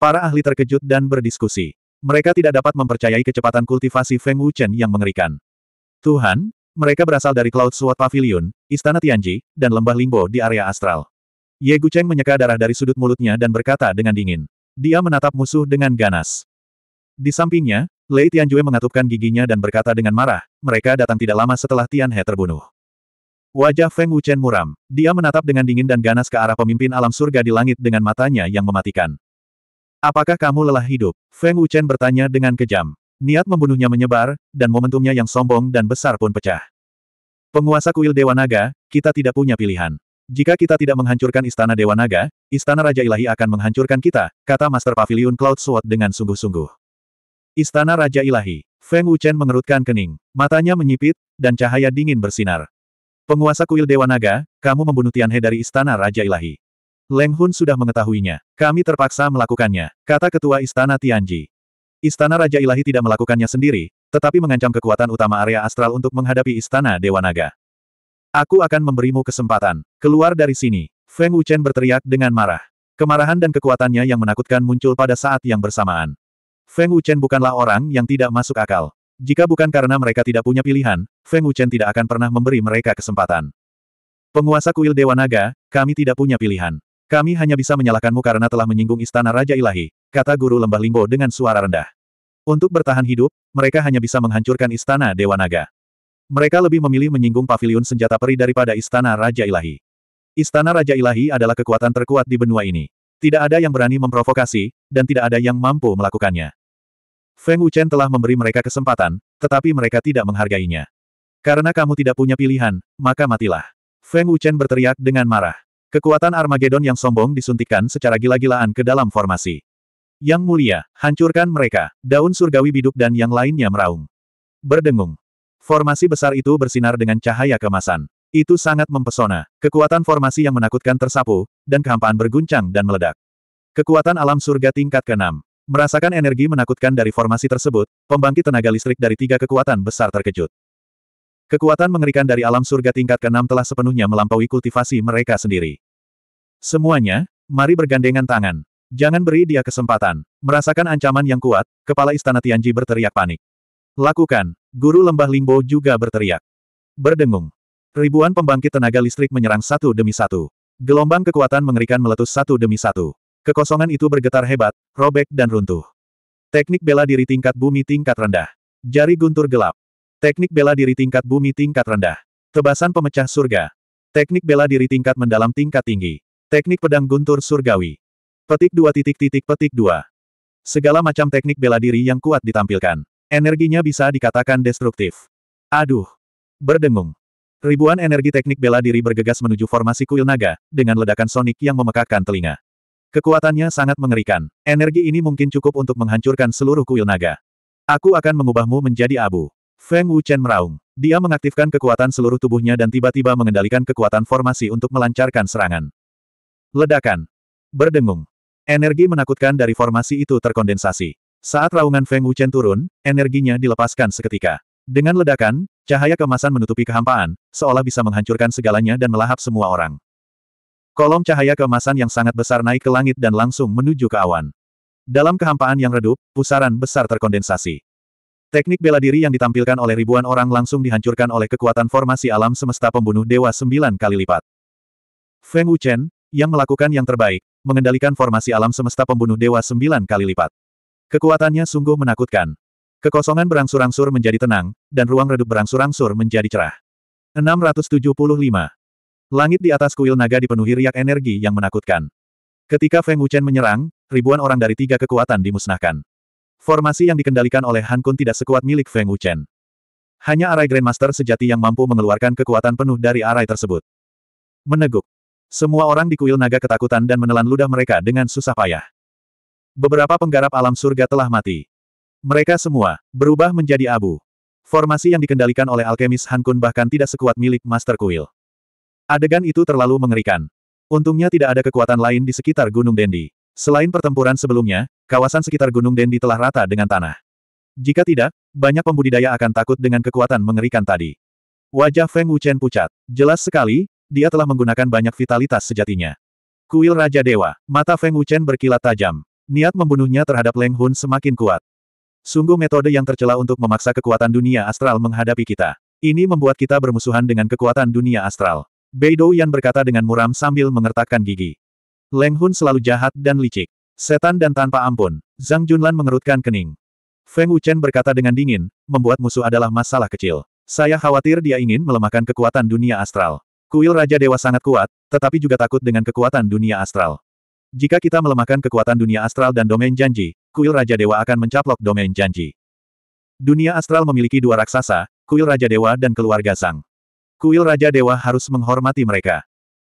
Para ahli terkejut dan berdiskusi. Mereka tidak dapat mempercayai kecepatan kultivasi Feng Wuchen yang mengerikan. Tuhan, mereka berasal dari Cloud Sword Pavilion, Istana Tianji, dan Lembah Lingbo di area astral. Ye Gu Cheng menyeka darah dari sudut mulutnya dan berkata dengan dingin. Dia menatap musuh dengan ganas. Di sampingnya, Lei Tianjue mengatupkan giginya dan berkata dengan marah, mereka datang tidak lama setelah Tian He terbunuh. Wajah Feng Wuchen muram. Dia menatap dengan dingin dan ganas ke arah pemimpin alam surga di langit dengan matanya yang mematikan. Apakah kamu lelah hidup? Feng Wuchen bertanya dengan kejam. Niat membunuhnya menyebar, dan momentumnya yang sombong dan besar pun pecah. Penguasa kuil Dewa Naga, kita tidak punya pilihan. Jika kita tidak menghancurkan istana Dewa Naga, istana Raja Ilahi akan menghancurkan kita, kata Master Pavilion Cloud Sword dengan sungguh-sungguh. Istana Raja Ilahi. Feng Wuchen mengerutkan kening. Matanya menyipit, dan cahaya dingin bersinar. Penguasa kuil Dewa Naga, kamu membunuh Tianhe dari Istana Raja Ilahi. Leng Hun sudah mengetahuinya. Kami terpaksa melakukannya, kata Ketua Istana Tianji. Istana Raja Ilahi tidak melakukannya sendiri, tetapi mengancam kekuatan utama area astral untuk menghadapi Istana Dewa Naga. Aku akan memberimu kesempatan. Keluar dari sini. Feng Wuchen berteriak dengan marah. Kemarahan dan kekuatannya yang menakutkan muncul pada saat yang bersamaan. Feng Wuchen bukanlah orang yang tidak masuk akal. Jika bukan karena mereka tidak punya pilihan, Feng Wuchen tidak akan pernah memberi mereka kesempatan. Penguasa kuil Dewa Naga, kami tidak punya pilihan. Kami hanya bisa menyalahkanmu karena telah menyinggung istana Raja Ilahi, kata Guru Lembah Lingbo dengan suara rendah. Untuk bertahan hidup, mereka hanya bisa menghancurkan istana Dewa Naga. Mereka lebih memilih menyinggung pavilion senjata peri daripada istana Raja Ilahi. Istana Raja Ilahi adalah kekuatan terkuat di benua ini. Tidak ada yang berani memprovokasi, dan tidak ada yang mampu melakukannya. Feng Wuchen telah memberi mereka kesempatan, tetapi mereka tidak menghargainya. Karena kamu tidak punya pilihan, maka matilah. Feng Wuchen berteriak dengan marah. Kekuatan Armageddon yang sombong disuntikkan secara gila-gilaan ke dalam formasi. Yang mulia, hancurkan mereka, daun surgawi biduk dan yang lainnya meraung. Berdengung. Formasi besar itu bersinar dengan cahaya kemasan. Itu sangat mempesona. Kekuatan formasi yang menakutkan tersapu, dan kehampaan berguncang dan meledak. Kekuatan alam surga tingkat keenam. Merasakan energi menakutkan dari formasi tersebut, pembangkit tenaga listrik dari tiga kekuatan besar terkejut. Kekuatan mengerikan dari alam surga tingkat ke-6 telah sepenuhnya melampaui kultivasi mereka sendiri. Semuanya, mari bergandengan tangan. Jangan beri dia kesempatan. Merasakan ancaman yang kuat, kepala istana Tianji berteriak panik. Lakukan, guru lembah Lingbo juga berteriak. Berdengung. Ribuan pembangkit tenaga listrik menyerang satu demi satu. Gelombang kekuatan mengerikan meletus satu demi satu. Kekosongan itu bergetar hebat, robek dan runtuh. Teknik bela diri tingkat bumi tingkat rendah. Jari guntur gelap. Teknik bela diri tingkat bumi tingkat rendah. Tebasan pemecah surga. Teknik bela diri tingkat mendalam tingkat tinggi. Teknik pedang guntur surgawi. Petik dua titik titik petik dua. Segala macam teknik bela diri yang kuat ditampilkan. Energinya bisa dikatakan destruktif. Aduh. Berdengung. Ribuan energi teknik bela diri bergegas menuju formasi kuil naga, dengan ledakan sonik yang memekakkan telinga. Kekuatannya sangat mengerikan. Energi ini mungkin cukup untuk menghancurkan seluruh kuil naga. Aku akan mengubahmu menjadi abu. Feng Wuchen meraung. Dia mengaktifkan kekuatan seluruh tubuhnya dan tiba-tiba mengendalikan kekuatan formasi untuk melancarkan serangan. Ledakan. Berdengung. Energi menakutkan dari formasi itu terkondensasi. Saat raungan Feng Wuchen turun, energinya dilepaskan seketika. Dengan ledakan, cahaya kemasan menutupi kehampaan, seolah bisa menghancurkan segalanya dan melahap semua orang. Kolom cahaya keemasan yang sangat besar naik ke langit dan langsung menuju ke awan. Dalam kehampaan yang redup, pusaran besar terkondensasi. Teknik bela diri yang ditampilkan oleh ribuan orang langsung dihancurkan oleh kekuatan formasi alam semesta pembunuh dewa sembilan kali lipat. Feng Wuchen, yang melakukan yang terbaik, mengendalikan formasi alam semesta pembunuh dewa sembilan kali lipat. Kekuatannya sungguh menakutkan. Kekosongan berangsur-angsur menjadi tenang, dan ruang redup berangsur-angsur menjadi cerah. 675. Langit di atas kuil naga dipenuhi riak energi yang menakutkan. Ketika Feng Wuchen menyerang, ribuan orang dari tiga kekuatan dimusnahkan. Formasi yang dikendalikan oleh Han Kun tidak sekuat milik Feng Wuchen. Hanya arai Grandmaster sejati yang mampu mengeluarkan kekuatan penuh dari arai tersebut. Meneguk. Semua orang di kuil naga ketakutan dan menelan ludah mereka dengan susah payah. Beberapa penggarap alam surga telah mati. Mereka semua, berubah menjadi abu. Formasi yang dikendalikan oleh alkemis Han Kun bahkan tidak sekuat milik Master Kuil. Adegan itu terlalu mengerikan. Untungnya tidak ada kekuatan lain di sekitar Gunung Dendi. Selain pertempuran sebelumnya, kawasan sekitar Gunung Dendi telah rata dengan tanah. Jika tidak, banyak pembudidaya akan takut dengan kekuatan mengerikan tadi. Wajah Feng Wuchen pucat. Jelas sekali, dia telah menggunakan banyak vitalitas sejatinya. Kuil Raja Dewa, mata Feng Wuchen berkilat tajam. Niat membunuhnya terhadap Leng Hun semakin kuat. Sungguh metode yang tercela untuk memaksa kekuatan dunia astral menghadapi kita. Ini membuat kita bermusuhan dengan kekuatan dunia astral. Bei Yan berkata dengan muram sambil mengertakkan gigi. Leng Hun selalu jahat dan licik. Setan dan tanpa ampun. Zhang Junlan mengerutkan kening. Feng Wuchen berkata dengan dingin, membuat musuh adalah masalah kecil. Saya khawatir dia ingin melemahkan kekuatan dunia astral. Kuil Raja Dewa sangat kuat, tetapi juga takut dengan kekuatan dunia astral. Jika kita melemahkan kekuatan dunia astral dan domain janji, kuil Raja Dewa akan mencaplok domain janji. Dunia astral memiliki dua raksasa, kuil Raja Dewa dan keluarga Sang. Kuil Raja Dewa harus menghormati mereka.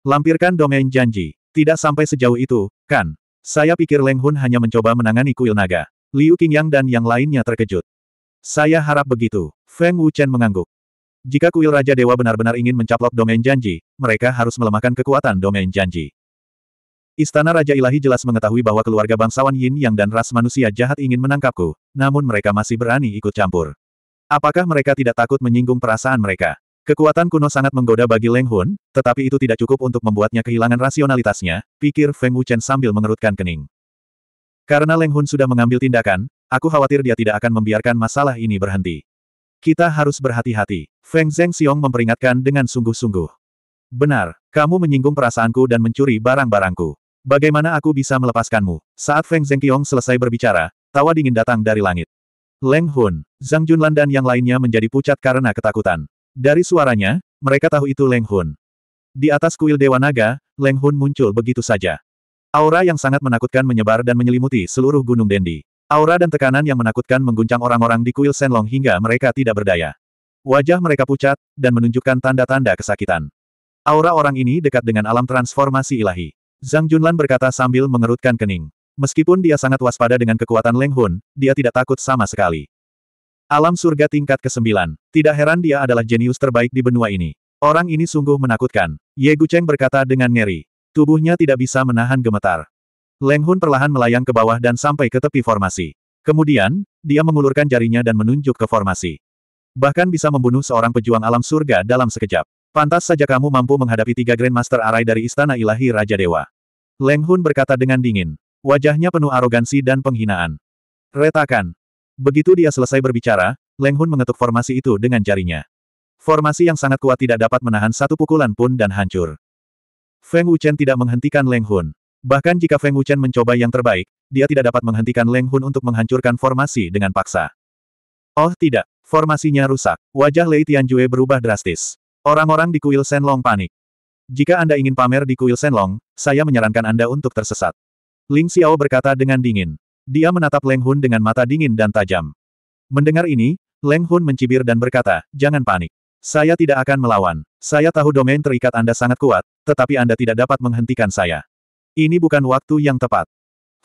Lampirkan domain janji. Tidak sampai sejauh itu, kan? Saya pikir Leng Hun hanya mencoba menangani kuil naga. Liu Qingyang dan yang lainnya terkejut. Saya harap begitu. Feng Wuchen mengangguk. Jika kuil Raja Dewa benar-benar ingin mencaplok domain janji, mereka harus melemahkan kekuatan domain janji. Istana Raja Ilahi jelas mengetahui bahwa keluarga bangsawan Yin Yang dan ras manusia jahat ingin menangkapku, namun mereka masih berani ikut campur. Apakah mereka tidak takut menyinggung perasaan mereka? Kekuatan kuno sangat menggoda bagi Leng Hun, tetapi itu tidak cukup untuk membuatnya kehilangan rasionalitasnya, pikir Feng Wuchen sambil mengerutkan kening. Karena Leng Hun sudah mengambil tindakan, aku khawatir dia tidak akan membiarkan masalah ini berhenti. Kita harus berhati-hati. Feng Zheng Xiong memperingatkan dengan sungguh-sungguh. Benar, kamu menyinggung perasaanku dan mencuri barang-barangku. Bagaimana aku bisa melepaskanmu? Saat Feng Zheng Qiong selesai berbicara, tawa dingin datang dari langit. Leng Hun, Zhang Junlan dan yang lainnya menjadi pucat karena ketakutan. Dari suaranya, mereka tahu itu Leng Hun. Di atas kuil Dewa Naga, Leng Hun muncul begitu saja. Aura yang sangat menakutkan menyebar dan menyelimuti seluruh Gunung Dendi. Aura dan tekanan yang menakutkan mengguncang orang-orang di kuil Senlong hingga mereka tidak berdaya. Wajah mereka pucat, dan menunjukkan tanda-tanda kesakitan. Aura orang ini dekat dengan alam transformasi ilahi. Zhang Junlan berkata sambil mengerutkan kening. Meskipun dia sangat waspada dengan kekuatan Leng Hun, dia tidak takut sama sekali. Alam surga tingkat ke-9. Tidak heran dia adalah jenius terbaik di benua ini. Orang ini sungguh menakutkan. Ye Gucheng berkata dengan ngeri. Tubuhnya tidak bisa menahan gemetar. Leng Hun perlahan melayang ke bawah dan sampai ke tepi formasi. Kemudian, dia mengulurkan jarinya dan menunjuk ke formasi. Bahkan bisa membunuh seorang pejuang alam surga dalam sekejap. Pantas saja kamu mampu menghadapi tiga Grandmaster Arai dari Istana Ilahi Raja Dewa. Leng Hun berkata dengan dingin. Wajahnya penuh arogansi dan penghinaan. Retakan, Begitu dia selesai berbicara, Leng Hun mengetuk formasi itu dengan jarinya. Formasi yang sangat kuat tidak dapat menahan satu pukulan pun dan hancur. Feng Wuchen tidak menghentikan Leng Hun. Bahkan jika Feng Wuchen mencoba yang terbaik, dia tidak dapat menghentikan Leng Hun untuk menghancurkan formasi dengan paksa. Oh tidak, formasinya rusak. Wajah Lei Tianjue berubah drastis. Orang-orang di kuil Senlong panik. Jika Anda ingin pamer di kuil Senlong, saya menyarankan Anda untuk tersesat. Ling Xiao berkata dengan dingin. Dia menatap Leng Hun dengan mata dingin dan tajam. Mendengar ini, Leng Hun mencibir dan berkata, jangan panik. Saya tidak akan melawan. Saya tahu domain terikat Anda sangat kuat, tetapi Anda tidak dapat menghentikan saya. Ini bukan waktu yang tepat.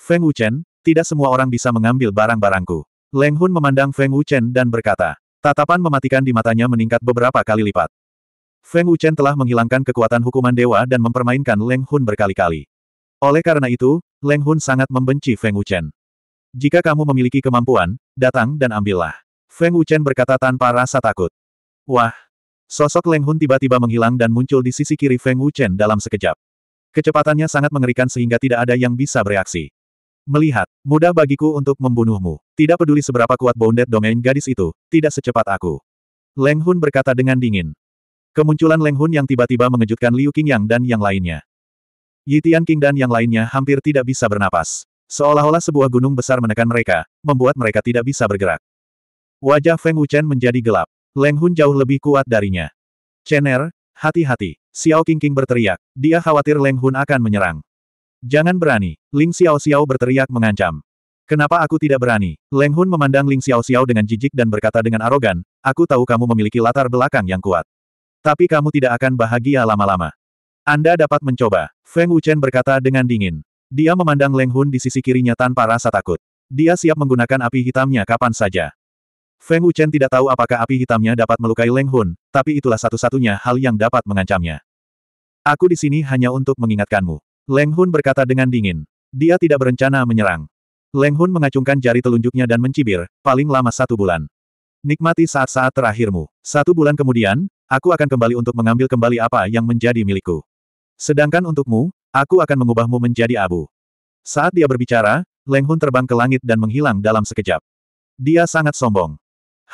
Feng Wuchen, tidak semua orang bisa mengambil barang-barangku. Leng Hun memandang Feng Wuchen dan berkata, tatapan mematikan di matanya meningkat beberapa kali lipat. Feng Wuchen telah menghilangkan kekuatan hukuman dewa dan mempermainkan Leng Hun berkali-kali. Oleh karena itu, Leng Hun sangat membenci Feng Wuchen. Jika kamu memiliki kemampuan, datang dan ambillah. Feng Wuchen berkata tanpa rasa takut. Wah! Sosok Leng Hun tiba-tiba menghilang dan muncul di sisi kiri Feng Wuchen dalam sekejap. Kecepatannya sangat mengerikan sehingga tidak ada yang bisa bereaksi. Melihat, mudah bagiku untuk membunuhmu. Tidak peduli seberapa kuat bounded domain gadis itu, tidak secepat aku. Leng Hun berkata dengan dingin. Kemunculan Leng Hun yang tiba-tiba mengejutkan Liu Qingyang dan yang lainnya. Yitian King dan yang lainnya hampir tidak bisa bernapas. Seolah-olah sebuah gunung besar menekan mereka, membuat mereka tidak bisa bergerak. Wajah Feng Wuchen menjadi gelap. Leng Hun jauh lebih kuat darinya. Chener, hati-hati. Xiao Qingqing berteriak. Dia khawatir Leng Hun akan menyerang. Jangan berani. Ling Xiao Xiao berteriak mengancam. Kenapa aku tidak berani? Leng Hun memandang Ling Xiao Xiao dengan jijik dan berkata dengan arogan, aku tahu kamu memiliki latar belakang yang kuat. Tapi kamu tidak akan bahagia lama-lama. Anda dapat mencoba, Feng Wuchen berkata dengan dingin. Dia memandang Leng Hun di sisi kirinya tanpa rasa takut. Dia siap menggunakan api hitamnya kapan saja. Feng Wuchen tidak tahu apakah api hitamnya dapat melukai Leng Hun, tapi itulah satu-satunya hal yang dapat mengancamnya. Aku di sini hanya untuk mengingatkanmu. Leng Hun berkata dengan dingin. Dia tidak berencana menyerang. Leng Hun mengacungkan jari telunjuknya dan mencibir, paling lama satu bulan. Nikmati saat-saat terakhirmu. Satu bulan kemudian, aku akan kembali untuk mengambil kembali apa yang menjadi milikku. Sedangkan untukmu, Aku akan mengubahmu menjadi abu. Saat dia berbicara, Leng Hun terbang ke langit dan menghilang dalam sekejap. Dia sangat sombong.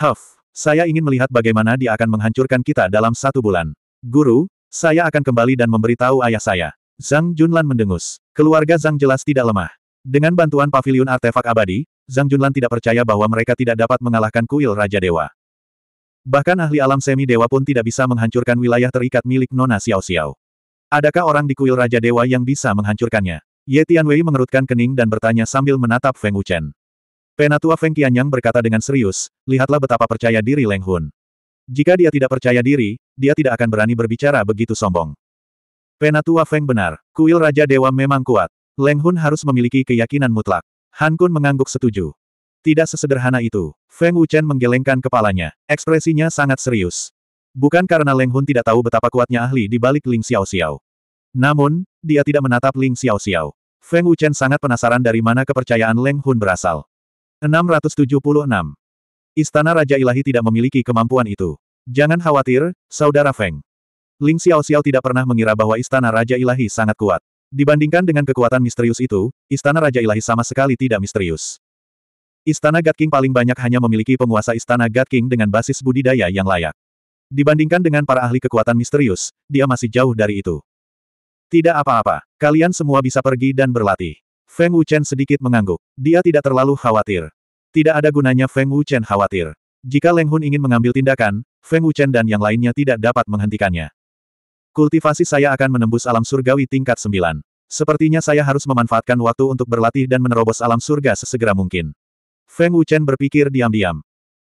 Huff, saya ingin melihat bagaimana dia akan menghancurkan kita dalam satu bulan. Guru, saya akan kembali dan memberitahu ayah saya. Zhang Junlan mendengus. Keluarga Zhang jelas tidak lemah. Dengan bantuan pavilion artefak abadi, Zhang Junlan tidak percaya bahwa mereka tidak dapat mengalahkan kuil Raja Dewa. Bahkan ahli alam semi dewa pun tidak bisa menghancurkan wilayah terikat milik Nona Xiao Xiao. Adakah orang di kuil Raja Dewa yang bisa menghancurkannya? Ye Tianwei mengerutkan kening dan bertanya sambil menatap Feng Wuchen. Penatua Feng Qianyang berkata dengan serius, lihatlah betapa percaya diri Leng Hun. Jika dia tidak percaya diri, dia tidak akan berani berbicara begitu sombong. Penatua Feng benar, kuil Raja Dewa memang kuat. Leng Hun harus memiliki keyakinan mutlak. Han Kun mengangguk setuju. Tidak sesederhana itu. Feng Wuchen menggelengkan kepalanya. Ekspresinya sangat serius. Bukan karena Leng Hun tidak tahu betapa kuatnya ahli di balik Ling Xiao Xiao. Namun, dia tidak menatap Ling Xiao Xiao. Feng Wuchen sangat penasaran dari mana kepercayaan Leng Hun berasal. 676. Istana Raja Ilahi tidak memiliki kemampuan itu. Jangan khawatir, Saudara Feng. Ling Xiao Xiao tidak pernah mengira bahwa Istana Raja Ilahi sangat kuat. Dibandingkan dengan kekuatan misterius itu, Istana Raja Ilahi sama sekali tidak misterius. Istana God King paling banyak hanya memiliki penguasa Istana God King dengan basis budidaya yang layak. Dibandingkan dengan para ahli kekuatan misterius, dia masih jauh dari itu. Tidak apa-apa, kalian semua bisa pergi dan berlatih. Feng Wuchen sedikit mengangguk. Dia tidak terlalu khawatir. Tidak ada gunanya Feng Wuchen khawatir. Jika Leng Hun ingin mengambil tindakan, Feng Wuchen dan yang lainnya tidak dapat menghentikannya. Kultivasi saya akan menembus alam surgawi tingkat 9. Sepertinya saya harus memanfaatkan waktu untuk berlatih dan menerobos alam surga sesegera mungkin. Feng Wuchen berpikir diam-diam.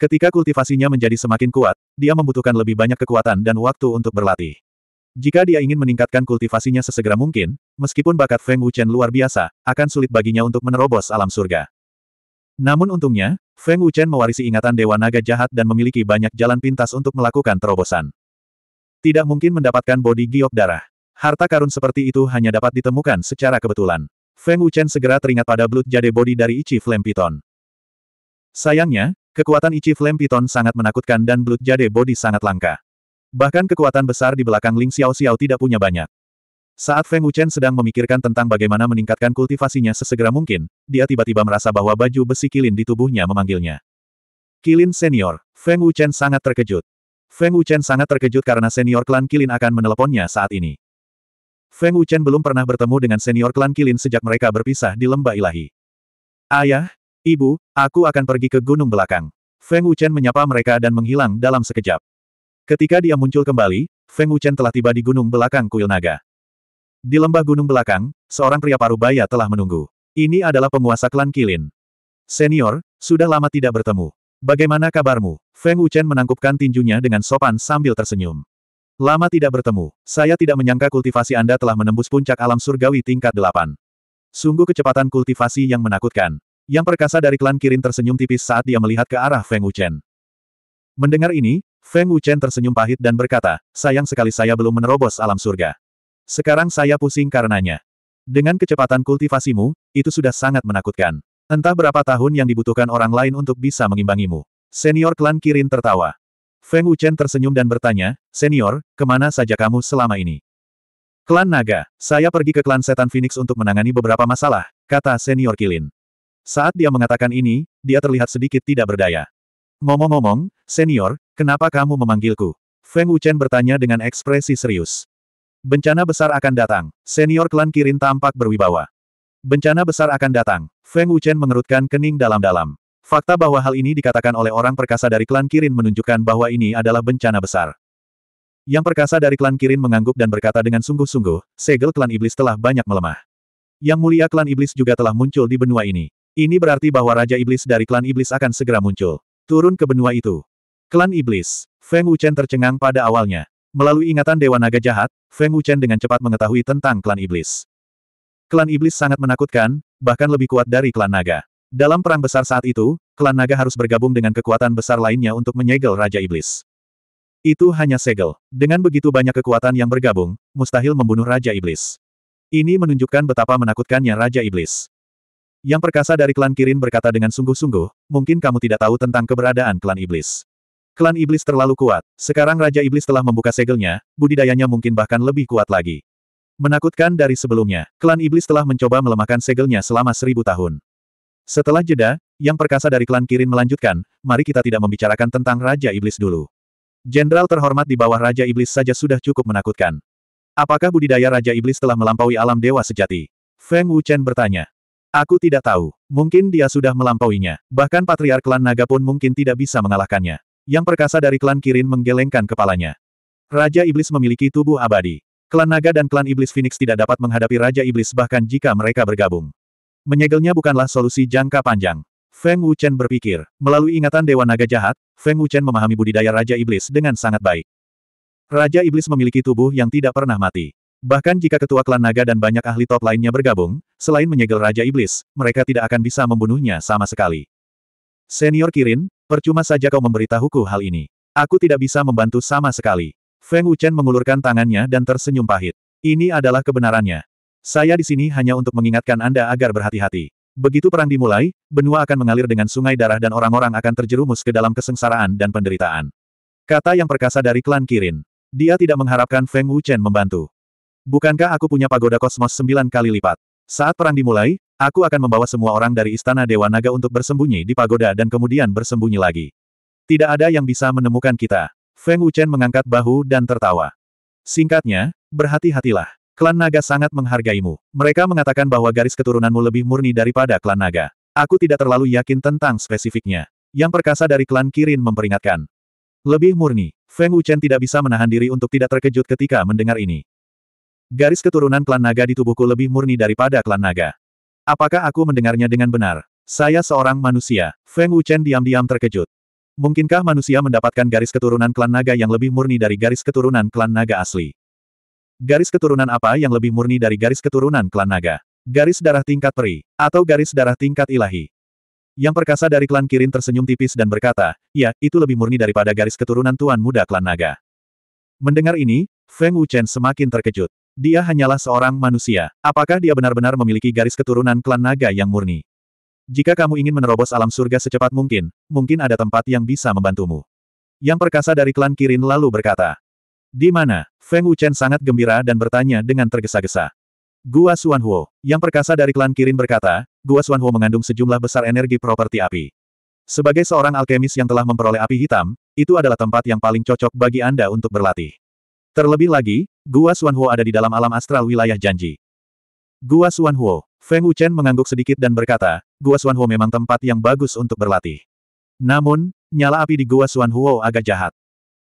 Ketika kultivasinya menjadi semakin kuat, dia membutuhkan lebih banyak kekuatan dan waktu untuk berlatih. Jika dia ingin meningkatkan kultivasinya sesegera mungkin, meskipun bakat Feng Wuchen luar biasa, akan sulit baginya untuk menerobos alam surga. Namun untungnya, Feng Wuchen mewarisi ingatan Dewa Naga jahat dan memiliki banyak jalan pintas untuk melakukan terobosan. Tidak mungkin mendapatkan bodi giok darah. Harta karun seperti itu hanya dapat ditemukan secara kebetulan. Feng Wuchen segera teringat pada Blood Jade Body dari Ichi Flame Python. Sayangnya, Kekuatan Ichi Flame Piton sangat menakutkan dan Blood Jade Body sangat langka. Bahkan kekuatan besar di belakang Ling Xiao Xiao tidak punya banyak. Saat Feng Wuchen sedang memikirkan tentang bagaimana meningkatkan kultivasinya sesegera mungkin, dia tiba-tiba merasa bahwa baju besi kilin di tubuhnya memanggilnya. Kilin senior, Feng Wuchen sangat terkejut. Feng Wuchen sangat terkejut karena senior klan Kilin akan meneleponnya saat ini. Feng Wuchen belum pernah bertemu dengan senior klan Kilin sejak mereka berpisah di lembah ilahi. Ayah, Ibu, aku akan pergi ke gunung belakang. Feng Wuchen menyapa mereka dan menghilang dalam sekejap. Ketika dia muncul kembali, Feng Wuchen telah tiba di gunung belakang kuil naga. Di lembah gunung belakang, seorang pria parubaya telah menunggu. Ini adalah penguasa klan Kilin. Senior, sudah lama tidak bertemu. Bagaimana kabarmu? Feng Wuchen menangkupkan tinjunya dengan sopan sambil tersenyum. Lama tidak bertemu, saya tidak menyangka kultivasi Anda telah menembus puncak alam surgawi tingkat delapan. Sungguh kecepatan kultivasi yang menakutkan. Yang perkasa dari klan Kirin tersenyum tipis saat dia melihat ke arah Feng Wuchen. Mendengar ini, Feng Wuchen tersenyum pahit dan berkata, sayang sekali saya belum menerobos alam surga. Sekarang saya pusing karenanya. Dengan kecepatan kultivasimu, itu sudah sangat menakutkan. Entah berapa tahun yang dibutuhkan orang lain untuk bisa mengimbangimu. Senior klan Kirin tertawa. Feng Wuchen tersenyum dan bertanya, Senior, kemana saja kamu selama ini? Klan Naga, saya pergi ke klan Setan Phoenix untuk menangani beberapa masalah, kata Senior Kilin. Saat dia mengatakan ini, dia terlihat sedikit tidak berdaya. Ngomong-ngomong, senior, kenapa kamu memanggilku? Feng Wuchen bertanya dengan ekspresi serius. Bencana besar akan datang. Senior klan Kirin tampak berwibawa. Bencana besar akan datang. Feng Wuchen mengerutkan kening dalam-dalam. Fakta bahwa hal ini dikatakan oleh orang perkasa dari klan Kirin menunjukkan bahwa ini adalah bencana besar. Yang perkasa dari klan Kirin mengangguk dan berkata dengan sungguh-sungguh, segel klan iblis telah banyak melemah. Yang mulia klan iblis juga telah muncul di benua ini. Ini berarti bahwa Raja Iblis dari klan Iblis akan segera muncul. Turun ke benua itu. Klan Iblis. Feng Wuchen tercengang pada awalnya. Melalui ingatan Dewa Naga Jahat, Feng Wuchen dengan cepat mengetahui tentang klan Iblis. Klan Iblis sangat menakutkan, bahkan lebih kuat dari klan Naga. Dalam perang besar saat itu, klan Naga harus bergabung dengan kekuatan besar lainnya untuk menyegel Raja Iblis. Itu hanya segel. Dengan begitu banyak kekuatan yang bergabung, mustahil membunuh Raja Iblis. Ini menunjukkan betapa menakutkannya Raja Iblis. Yang perkasa dari klan Kirin berkata dengan sungguh-sungguh, mungkin kamu tidak tahu tentang keberadaan klan iblis. Klan iblis terlalu kuat, sekarang Raja Iblis telah membuka segelnya, budidayanya mungkin bahkan lebih kuat lagi. Menakutkan dari sebelumnya, klan iblis telah mencoba melemahkan segelnya selama seribu tahun. Setelah jeda, yang perkasa dari klan Kirin melanjutkan, mari kita tidak membicarakan tentang Raja Iblis dulu. Jenderal terhormat di bawah Raja Iblis saja sudah cukup menakutkan. Apakah budidaya Raja Iblis telah melampaui alam dewa sejati? Feng Wuchen bertanya. Aku tidak tahu. Mungkin dia sudah melampauinya. Bahkan patriark klan naga pun mungkin tidak bisa mengalahkannya. Yang perkasa dari klan Kirin menggelengkan kepalanya. Raja Iblis memiliki tubuh abadi. Klan Naga dan klan Iblis Phoenix tidak dapat menghadapi Raja Iblis bahkan jika mereka bergabung. Menyegelnya bukanlah solusi jangka panjang. Feng Wuchen berpikir, melalui ingatan Dewa Naga jahat, Feng Wuchen memahami budidaya Raja Iblis dengan sangat baik. Raja Iblis memiliki tubuh yang tidak pernah mati. Bahkan jika ketua klan naga dan banyak ahli top lainnya bergabung, Selain menyegel Raja Iblis, mereka tidak akan bisa membunuhnya sama sekali. Senior Kirin, percuma saja kau memberitahuku hal ini. Aku tidak bisa membantu sama sekali. Feng Wuchen mengulurkan tangannya dan tersenyum pahit. Ini adalah kebenarannya. Saya di sini hanya untuk mengingatkan Anda agar berhati-hati. Begitu perang dimulai, benua akan mengalir dengan sungai darah dan orang-orang akan terjerumus ke dalam kesengsaraan dan penderitaan. Kata yang perkasa dari klan Kirin. Dia tidak mengharapkan Feng Wuchen membantu. Bukankah aku punya pagoda kosmos sembilan kali lipat? Saat perang dimulai, aku akan membawa semua orang dari Istana Dewa Naga untuk bersembunyi di pagoda dan kemudian bersembunyi lagi. Tidak ada yang bisa menemukan kita. Feng Wuchen mengangkat bahu dan tertawa. Singkatnya, berhati-hatilah. Klan Naga sangat menghargaimu. Mereka mengatakan bahwa garis keturunanmu lebih murni daripada klan Naga. Aku tidak terlalu yakin tentang spesifiknya. Yang perkasa dari klan Kirin memperingatkan. Lebih murni, Feng Wuchen tidak bisa menahan diri untuk tidak terkejut ketika mendengar ini. Garis keturunan klan naga di tubuhku lebih murni daripada klan naga. Apakah aku mendengarnya dengan benar? Saya seorang manusia. Feng Wuchen diam-diam terkejut. Mungkinkah manusia mendapatkan garis keturunan klan naga yang lebih murni dari garis keturunan klan naga asli? Garis keturunan apa yang lebih murni dari garis keturunan klan naga? Garis darah tingkat peri, atau garis darah tingkat ilahi? Yang perkasa dari klan Kirin tersenyum tipis dan berkata, ya, itu lebih murni daripada garis keturunan Tuan Muda klan Naga. Mendengar ini, Feng Wuchen semakin terkejut. Dia hanyalah seorang manusia. Apakah dia benar-benar memiliki garis keturunan klan naga yang murni? Jika kamu ingin menerobos alam surga secepat mungkin, mungkin ada tempat yang bisa membantumu. Yang perkasa dari klan Kirin lalu berkata. Di mana? Feng Wuchen sangat gembira dan bertanya dengan tergesa-gesa. Gua Suanhuo, yang perkasa dari klan Kirin berkata, Gua Suanhuo mengandung sejumlah besar energi properti api. Sebagai seorang alkemis yang telah memperoleh api hitam, itu adalah tempat yang paling cocok bagi Anda untuk berlatih. Terlebih lagi, Gua Xuanhuo ada di dalam alam astral wilayah janji. Gua Xuanhuo, Feng Wuchen mengangguk sedikit dan berkata, Gua Xuanhuo memang tempat yang bagus untuk berlatih. Namun, nyala api di Gua Xuanhuo agak jahat.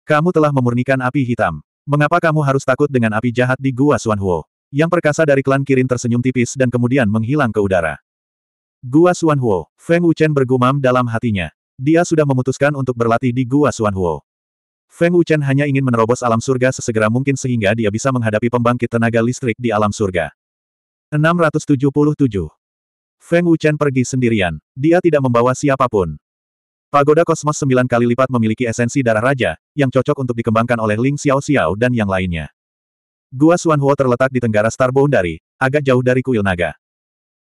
Kamu telah memurnikan api hitam. Mengapa kamu harus takut dengan api jahat di Gua Xuanhuo? Yang perkasa dari klan Kirin tersenyum tipis dan kemudian menghilang ke udara. Gua Xuanhuo, Feng Wuchen bergumam dalam hatinya. Dia sudah memutuskan untuk berlatih di Gua Xuanhuo. Feng Wuchen hanya ingin menerobos alam surga sesegera mungkin sehingga dia bisa menghadapi pembangkit tenaga listrik di alam surga. 677. Feng Wuchen pergi sendirian. Dia tidak membawa siapapun. Pagoda kosmos sembilan kali lipat memiliki esensi darah raja, yang cocok untuk dikembangkan oleh Ling Xiao Xiao dan yang lainnya. Gua Huo terletak di tenggara Boundary, agak jauh dari kuil naga.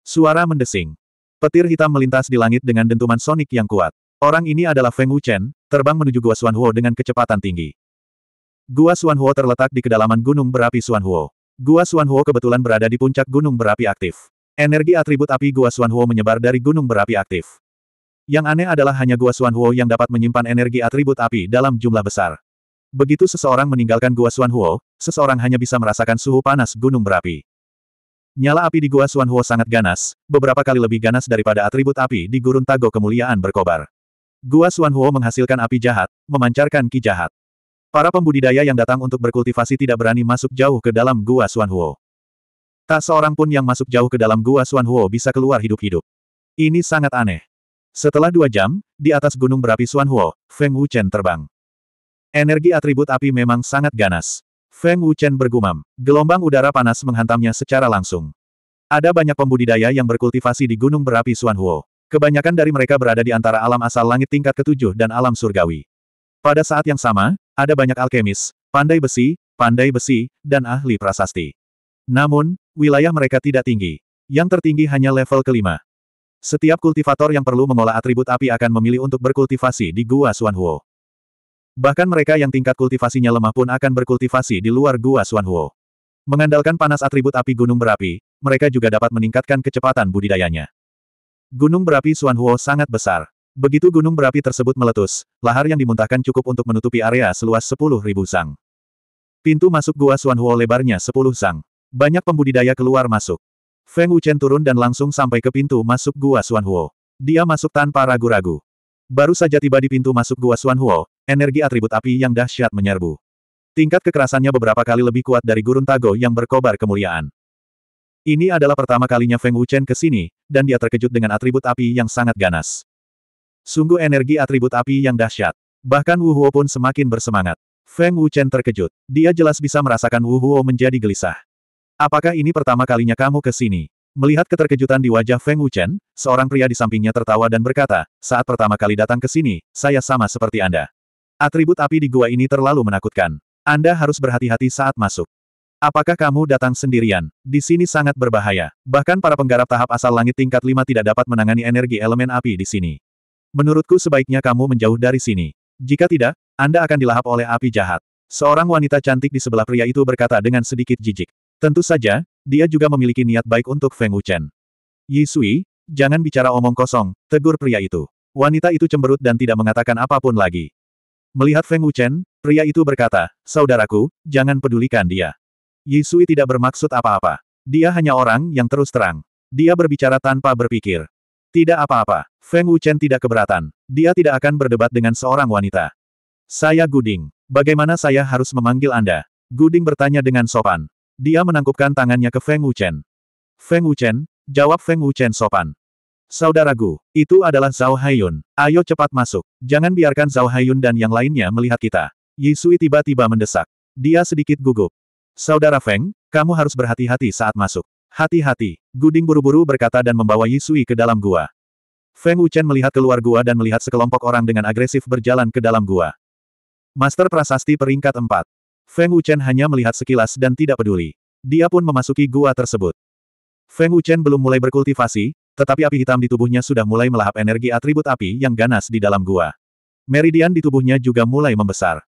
Suara mendesing. Petir hitam melintas di langit dengan dentuman sonik yang kuat. Orang ini adalah Feng Wuchen, terbang menuju Gua Xuanhuo dengan kecepatan tinggi. Gua Xuanhuo terletak di kedalaman gunung berapi Xuanhuo. Gua Xuanhuo kebetulan berada di puncak gunung berapi aktif. Energi atribut api Gua Xuanhuo menyebar dari gunung berapi aktif. Yang aneh adalah hanya Gua Xuanhuo yang dapat menyimpan energi atribut api dalam jumlah besar. Begitu seseorang meninggalkan Gua Xuanhuo, seseorang hanya bisa merasakan suhu panas gunung berapi. Nyala api di Gua Xuanhuo sangat ganas, beberapa kali lebih ganas daripada atribut api di Gurun Tago Kemuliaan berkobar. Gua Xuanhuo menghasilkan api jahat, memancarkan ki jahat. Para pembudidaya yang datang untuk berkultivasi tidak berani masuk jauh ke dalam gua Xuanhuo. Tak seorang pun yang masuk jauh ke dalam gua Xuanhuo bisa keluar hidup-hidup. Ini sangat aneh. Setelah dua jam, di atas gunung berapi Xuanhuo, Feng Wuchen terbang. Energi atribut api memang sangat ganas. Feng Wuchen bergumam. Gelombang udara panas menghantamnya secara langsung. Ada banyak pembudidaya yang berkultivasi di gunung berapi Xuanhuo. Kebanyakan dari mereka berada di antara alam asal langit tingkat ketujuh dan alam surgawi. Pada saat yang sama, ada banyak alkemis, pandai besi, pandai besi, dan ahli prasasti. Namun, wilayah mereka tidak tinggi. Yang tertinggi hanya level kelima. Setiap kultivator yang perlu mengolah atribut api akan memilih untuk berkultivasi di Gua Huo. Bahkan mereka yang tingkat kultivasinya lemah pun akan berkultivasi di luar Gua Huo. Mengandalkan panas atribut api gunung berapi, mereka juga dapat meningkatkan kecepatan budidayanya. Gunung berapi Xuanhuo sangat besar. Begitu gunung berapi tersebut meletus, lahar yang dimuntahkan cukup untuk menutupi area seluas 10.000 sang. Pintu masuk gua Xuanhuo lebarnya 10 sang. Banyak pembudidaya keluar masuk. Feng Wuchen turun dan langsung sampai ke pintu masuk gua Xuanhuo. Dia masuk tanpa ragu-ragu. Baru saja tiba di pintu masuk gua Xuanhuo, energi atribut api yang dahsyat menyerbu. Tingkat kekerasannya beberapa kali lebih kuat dari gurun Tago yang berkobar kemuliaan. Ini adalah pertama kalinya Feng Wuchen ke sini, dan dia terkejut dengan atribut api yang sangat ganas. Sungguh energi atribut api yang dahsyat. Bahkan Wu Huo pun semakin bersemangat. Feng Wuchen terkejut. Dia jelas bisa merasakan Wu Huo menjadi gelisah. Apakah ini pertama kalinya kamu ke sini? Melihat keterkejutan di wajah Feng Wuchen, seorang pria di sampingnya tertawa dan berkata, saat pertama kali datang ke sini, saya sama seperti Anda. Atribut api di gua ini terlalu menakutkan. Anda harus berhati-hati saat masuk. Apakah kamu datang sendirian? Di sini sangat berbahaya. Bahkan para penggarap tahap asal langit tingkat 5 tidak dapat menangani energi elemen api di sini. Menurutku sebaiknya kamu menjauh dari sini. Jika tidak, Anda akan dilahap oleh api jahat. Seorang wanita cantik di sebelah pria itu berkata dengan sedikit jijik. Tentu saja, dia juga memiliki niat baik untuk Feng Wuchen. Yi Sui, jangan bicara omong kosong, tegur pria itu. Wanita itu cemberut dan tidak mengatakan apapun lagi. Melihat Feng Wuchen, pria itu berkata, Saudaraku, jangan pedulikan dia. Yisui tidak bermaksud apa-apa. Dia hanya orang yang terus terang. Dia berbicara tanpa berpikir. Tidak apa-apa. Feng Wuchen tidak keberatan. Dia tidak akan berdebat dengan seorang wanita. Saya Guding. Bagaimana saya harus memanggil Anda? Guding bertanya dengan sopan. Dia menangkupkan tangannya ke Feng Wuchen. Feng Wuchen, jawab Feng Wuchen sopan. Saudaraku, itu adalah Zhao Haiyun. Ayo cepat masuk. Jangan biarkan Zhao Haiyun dan yang lainnya melihat kita. Yisui tiba-tiba mendesak. Dia sedikit gugup. Saudara Feng, kamu harus berhati-hati saat masuk. Hati-hati, Guding buru-buru berkata dan membawa Yisui ke dalam gua. Feng Wuchen melihat keluar gua dan melihat sekelompok orang dengan agresif berjalan ke dalam gua. Master Prasasti peringkat 4. Feng Wuchen hanya melihat sekilas dan tidak peduli. Dia pun memasuki gua tersebut. Feng Wuchen belum mulai berkultivasi, tetapi api hitam di tubuhnya sudah mulai melahap energi atribut api yang ganas di dalam gua. Meridian di tubuhnya juga mulai membesar.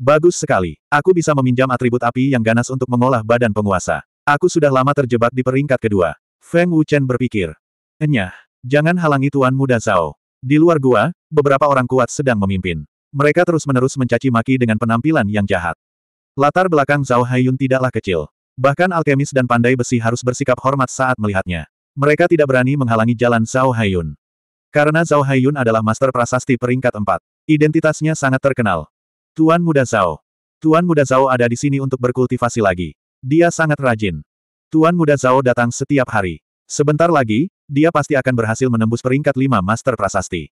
Bagus sekali. Aku bisa meminjam atribut api yang ganas untuk mengolah badan penguasa. Aku sudah lama terjebak di peringkat kedua. Feng Wuchen berpikir. Enyah, jangan halangi Tuan Muda Zhao. Di luar gua, beberapa orang kuat sedang memimpin. Mereka terus-menerus mencaci maki dengan penampilan yang jahat. Latar belakang Zhao Haiyun tidaklah kecil. Bahkan alkemis dan pandai besi harus bersikap hormat saat melihatnya. Mereka tidak berani menghalangi jalan Zhao Haiyun. Karena Zhao Haiyun adalah master prasasti peringkat 4. Identitasnya sangat terkenal. Tuan Muda Zhao. Tuan Muda Zhao ada di sini untuk berkultivasi lagi. Dia sangat rajin. Tuan Muda Zhao datang setiap hari. Sebentar lagi, dia pasti akan berhasil menembus peringkat lima Master Prasasti.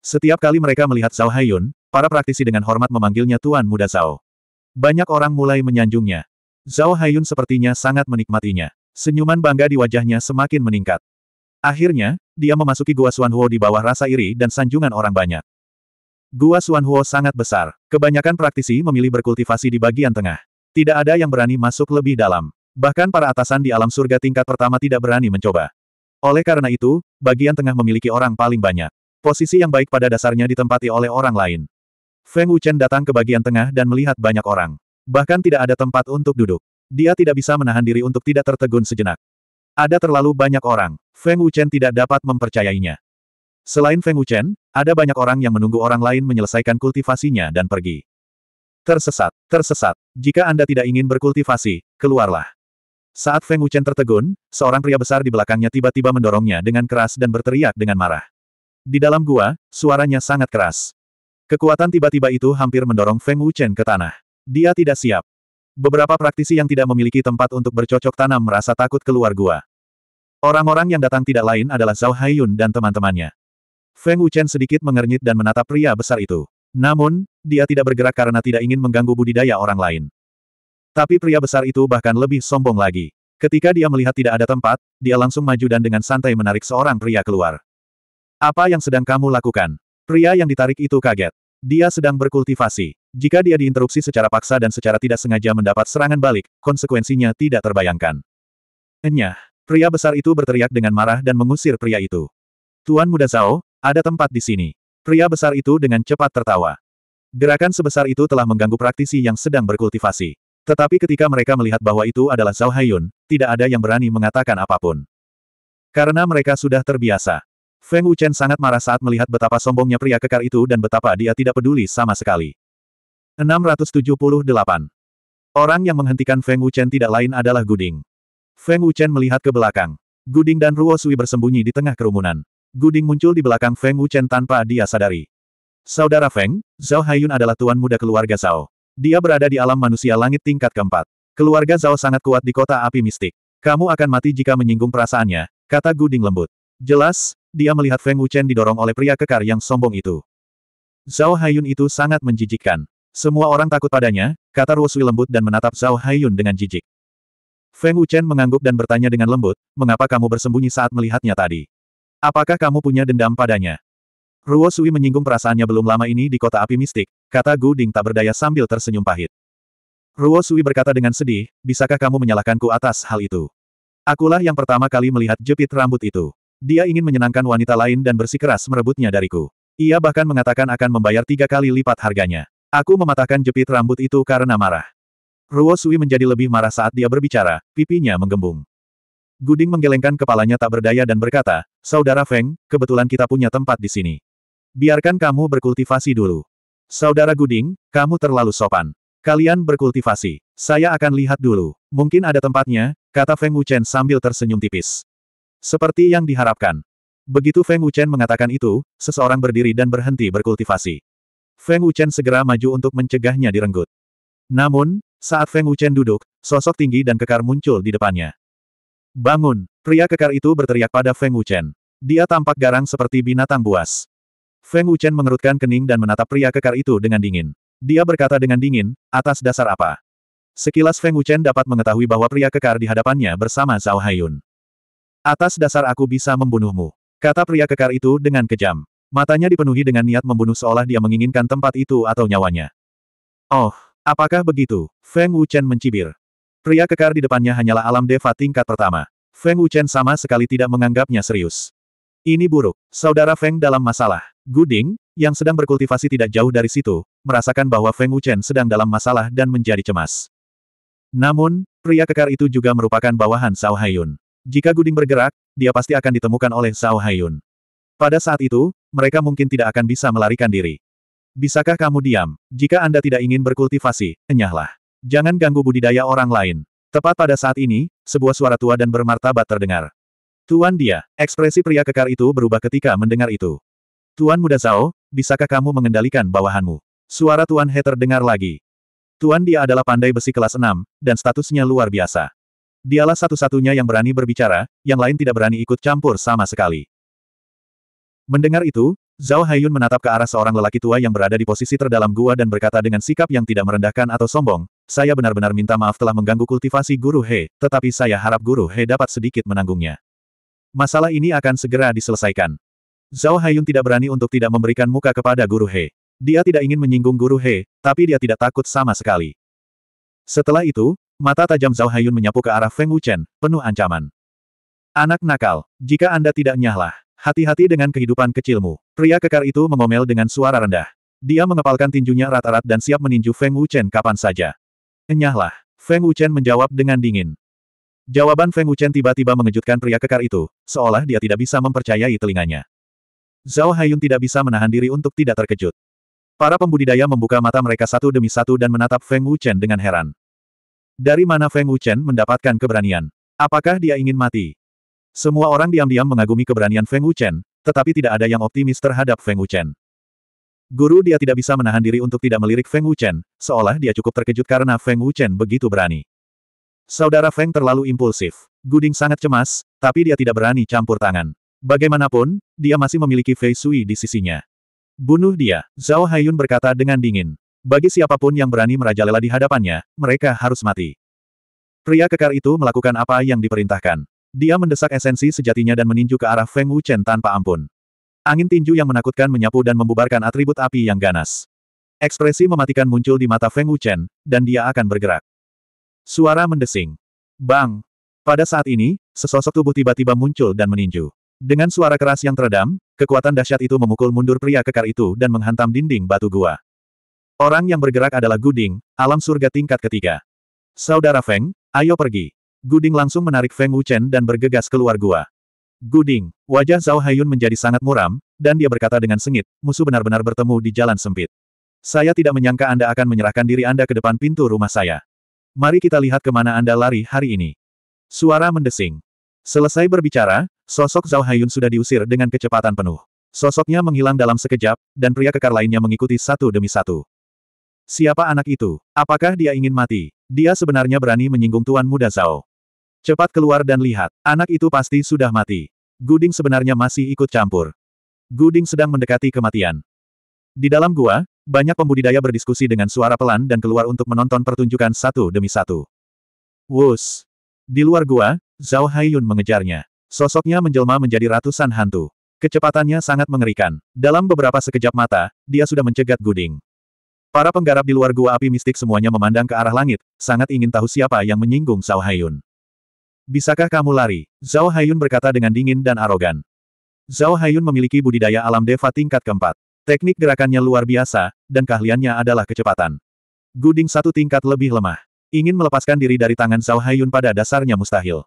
Setiap kali mereka melihat Zhao Haiyun, para praktisi dengan hormat memanggilnya Tuan Muda Zhao. Banyak orang mulai menyanjungnya. Zhao Haiyun sepertinya sangat menikmatinya. Senyuman bangga di wajahnya semakin meningkat. Akhirnya, dia memasuki gua Suanhuo di bawah rasa iri dan sanjungan orang banyak. Gua Xuanhuo sangat besar. Kebanyakan praktisi memilih berkultivasi di bagian tengah. Tidak ada yang berani masuk lebih dalam. Bahkan para atasan di alam surga tingkat pertama tidak berani mencoba. Oleh karena itu, bagian tengah memiliki orang paling banyak. Posisi yang baik pada dasarnya ditempati oleh orang lain. Feng Wuchen datang ke bagian tengah dan melihat banyak orang. Bahkan tidak ada tempat untuk duduk. Dia tidak bisa menahan diri untuk tidak tertegun sejenak. Ada terlalu banyak orang. Feng Wuchen tidak dapat mempercayainya. Selain Feng Wuchen, ada banyak orang yang menunggu orang lain menyelesaikan kultivasinya dan pergi. Tersesat, tersesat. Jika Anda tidak ingin berkultivasi, keluarlah. Saat Feng Wuchen tertegun, seorang pria besar di belakangnya tiba-tiba mendorongnya dengan keras dan berteriak dengan marah. Di dalam gua, suaranya sangat keras. Kekuatan tiba-tiba itu hampir mendorong Feng Wuchen ke tanah. Dia tidak siap. Beberapa praktisi yang tidak memiliki tempat untuk bercocok tanam merasa takut keluar gua. Orang-orang yang datang tidak lain adalah Zhao Haiyun dan teman-temannya. Feng Wuchen sedikit mengernyit dan menatap pria besar itu. Namun, dia tidak bergerak karena tidak ingin mengganggu budidaya orang lain. Tapi pria besar itu bahkan lebih sombong lagi. Ketika dia melihat tidak ada tempat, dia langsung maju dan dengan santai menarik seorang pria keluar. Apa yang sedang kamu lakukan? Pria yang ditarik itu kaget. Dia sedang berkultivasi. Jika dia diinterupsi secara paksa dan secara tidak sengaja mendapat serangan balik, konsekuensinya tidak terbayangkan. Enyah. Pria besar itu berteriak dengan marah dan mengusir pria itu. Tuan Muda Zhao, ada tempat di sini. Pria besar itu dengan cepat tertawa. Gerakan sebesar itu telah mengganggu praktisi yang sedang berkultivasi. Tetapi ketika mereka melihat bahwa itu adalah Zhao Haiyun, tidak ada yang berani mengatakan apapun. Karena mereka sudah terbiasa. Feng Wuchen sangat marah saat melihat betapa sombongnya pria kekar itu dan betapa dia tidak peduli sama sekali. 678. Orang yang menghentikan Feng Wuchen tidak lain adalah Guding. Feng Wuchen melihat ke belakang. Guding dan Ruo Sui bersembunyi di tengah kerumunan. Guding muncul di belakang Feng Wuchen tanpa dia sadari. Saudara Feng, Zhao Haiyun adalah tuan muda keluarga Zhao. Dia berada di alam manusia langit tingkat keempat. Keluarga Zhao sangat kuat di kota api mistik. Kamu akan mati jika menyinggung perasaannya, kata Guding lembut. Jelas, dia melihat Feng Wuchen didorong oleh pria kekar yang sombong itu. Zhao Haiyun itu sangat menjijikkan. Semua orang takut padanya, kata Ruosui lembut dan menatap Zhao Haiyun dengan jijik. Feng Wuchen mengangguk dan bertanya dengan lembut, mengapa kamu bersembunyi saat melihatnya tadi? Apakah kamu punya dendam padanya? Ruo Sui menyinggung perasaannya belum lama ini di kota api mistik, kata Gu Ding tak berdaya sambil tersenyum pahit. Ruo Sui berkata dengan sedih, bisakah kamu menyalahkanku atas hal itu? Akulah yang pertama kali melihat jepit rambut itu. Dia ingin menyenangkan wanita lain dan bersikeras merebutnya dariku. Ia bahkan mengatakan akan membayar tiga kali lipat harganya. Aku mematahkan jepit rambut itu karena marah. Ruo Sui menjadi lebih marah saat dia berbicara, pipinya menggembung. Guding menggelengkan kepalanya tak berdaya dan berkata, Saudara Feng, kebetulan kita punya tempat di sini. Biarkan kamu berkultivasi dulu. Saudara Guding, kamu terlalu sopan. Kalian berkultivasi. Saya akan lihat dulu. Mungkin ada tempatnya, kata Feng Wuchen sambil tersenyum tipis. Seperti yang diharapkan. Begitu Feng Wuchen mengatakan itu, seseorang berdiri dan berhenti berkultivasi. Feng Wuchen segera maju untuk mencegahnya direnggut. Namun, saat Feng Wuchen duduk, sosok tinggi dan kekar muncul di depannya. Bangun! Pria kekar itu berteriak pada Feng Wuchen. Dia tampak garang seperti binatang buas. Feng Wuchen mengerutkan kening dan menatap pria kekar itu dengan dingin. Dia berkata dengan dingin, atas dasar apa? Sekilas Feng Wuchen dapat mengetahui bahwa pria kekar di hadapannya bersama Zhao Haiyun. Atas dasar aku bisa membunuhmu. Kata pria kekar itu dengan kejam. Matanya dipenuhi dengan niat membunuh seolah dia menginginkan tempat itu atau nyawanya. Oh, apakah begitu? Feng Wuchen mencibir. Pria kekar di depannya hanyalah alam deva tingkat pertama. Feng Wuchen sama sekali tidak menganggapnya serius. Ini buruk. Saudara Feng dalam masalah. Guding, yang sedang berkultivasi tidak jauh dari situ, merasakan bahwa Feng Wuchen sedang dalam masalah dan menjadi cemas. Namun, pria kekar itu juga merupakan bawahan Zhao Haiyun. Jika Guding bergerak, dia pasti akan ditemukan oleh Zhao Haiyun. Pada saat itu, mereka mungkin tidak akan bisa melarikan diri. Bisakah kamu diam? Jika Anda tidak ingin berkultivasi, enyahlah. Jangan ganggu budidaya orang lain. Tepat pada saat ini, sebuah suara tua dan bermartabat terdengar. Tuan dia, ekspresi pria kekar itu berubah ketika mendengar itu. Tuan muda Zhao, bisakah kamu mengendalikan bawahanmu? Suara Tuan He terdengar lagi. Tuan dia adalah pandai besi kelas 6, dan statusnya luar biasa. Dialah satu-satunya yang berani berbicara, yang lain tidak berani ikut campur sama sekali. Mendengar itu, Zhao Haiyun menatap ke arah seorang lelaki tua yang berada di posisi terdalam gua dan berkata dengan sikap yang tidak merendahkan atau sombong, saya benar-benar minta maaf telah mengganggu kultivasi Guru He, tetapi saya harap Guru He dapat sedikit menanggungnya. Masalah ini akan segera diselesaikan. Zhao Haiyun tidak berani untuk tidak memberikan muka kepada Guru He. Dia tidak ingin menyinggung Guru He, tapi dia tidak takut sama sekali. Setelah itu, mata tajam Zhao Haiyun menyapu ke arah Feng Wuchen, penuh ancaman. Anak nakal, jika Anda tidak nyahlah, hati-hati dengan kehidupan kecilmu. Pria kekar itu mengomel dengan suara rendah. Dia mengepalkan tinjunya rata rata dan siap meninju Feng Wuchen kapan saja. Enyahlah. Feng Wuchen menjawab dengan dingin. Jawaban Feng Wuchen tiba-tiba mengejutkan pria kekar itu, seolah dia tidak bisa mempercayai telinganya. Zhao Haiyun tidak bisa menahan diri untuk tidak terkejut. Para pembudidaya membuka mata mereka satu demi satu dan menatap Feng Wuchen dengan heran. Dari mana Feng Wuchen mendapatkan keberanian? Apakah dia ingin mati? Semua orang diam-diam mengagumi keberanian Feng Wuchen, tetapi tidak ada yang optimis terhadap Feng Wuchen. Guru dia tidak bisa menahan diri untuk tidak melirik Feng Wuchen, seolah dia cukup terkejut karena Feng Wuchen begitu berani. Saudara Feng terlalu impulsif. Guding sangat cemas, tapi dia tidak berani campur tangan. Bagaimanapun, dia masih memiliki Fei Sui di sisinya. Bunuh dia, Zhao Haiyun berkata dengan dingin. Bagi siapapun yang berani merajalela di hadapannya, mereka harus mati. Pria kekar itu melakukan apa yang diperintahkan. Dia mendesak esensi sejatinya dan meninju ke arah Feng Wuchen tanpa ampun. Angin tinju yang menakutkan menyapu dan membubarkan atribut api yang ganas. Ekspresi mematikan muncul di mata Feng Wuchen, dan dia akan bergerak. Suara mendesing. Bang! Pada saat ini, sesosok tubuh tiba-tiba muncul dan meninju. Dengan suara keras yang teredam, kekuatan dahsyat itu memukul mundur pria kekar itu dan menghantam dinding batu gua. Orang yang bergerak adalah Guding, alam surga tingkat ketiga. Saudara Feng, ayo pergi. Guding langsung menarik Feng Wuchen dan bergegas keluar gua. Guding. Wajah Zhao Haiyun menjadi sangat muram, dan dia berkata dengan sengit, musuh benar-benar bertemu di jalan sempit. Saya tidak menyangka Anda akan menyerahkan diri Anda ke depan pintu rumah saya. Mari kita lihat kemana Anda lari hari ini. Suara mendesing. Selesai berbicara, sosok Zhao Haiyun sudah diusir dengan kecepatan penuh. Sosoknya menghilang dalam sekejap, dan pria kekar lainnya mengikuti satu demi satu. Siapa anak itu? Apakah dia ingin mati? Dia sebenarnya berani menyinggung Tuan Muda Zhao. Cepat keluar dan lihat, anak itu pasti sudah mati. Guding sebenarnya masih ikut campur. Guding sedang mendekati kematian. Di dalam gua, banyak pembudidaya berdiskusi dengan suara pelan dan keluar untuk menonton pertunjukan satu demi satu. Wus! Di luar gua, Zhao Haiyun mengejarnya. Sosoknya menjelma menjadi ratusan hantu. Kecepatannya sangat mengerikan. Dalam beberapa sekejap mata, dia sudah mencegat Guding. Para penggarap di luar gua api mistik semuanya memandang ke arah langit, sangat ingin tahu siapa yang menyinggung Zhao Haiyun. Bisakah kamu lari? Zhao Haiyun berkata dengan dingin dan arogan. Zhao Haiyun memiliki budidaya alam deva tingkat keempat. Teknik gerakannya luar biasa, dan keahliannya adalah kecepatan. Guding satu tingkat lebih lemah. Ingin melepaskan diri dari tangan Zhao Haiyun pada dasarnya mustahil.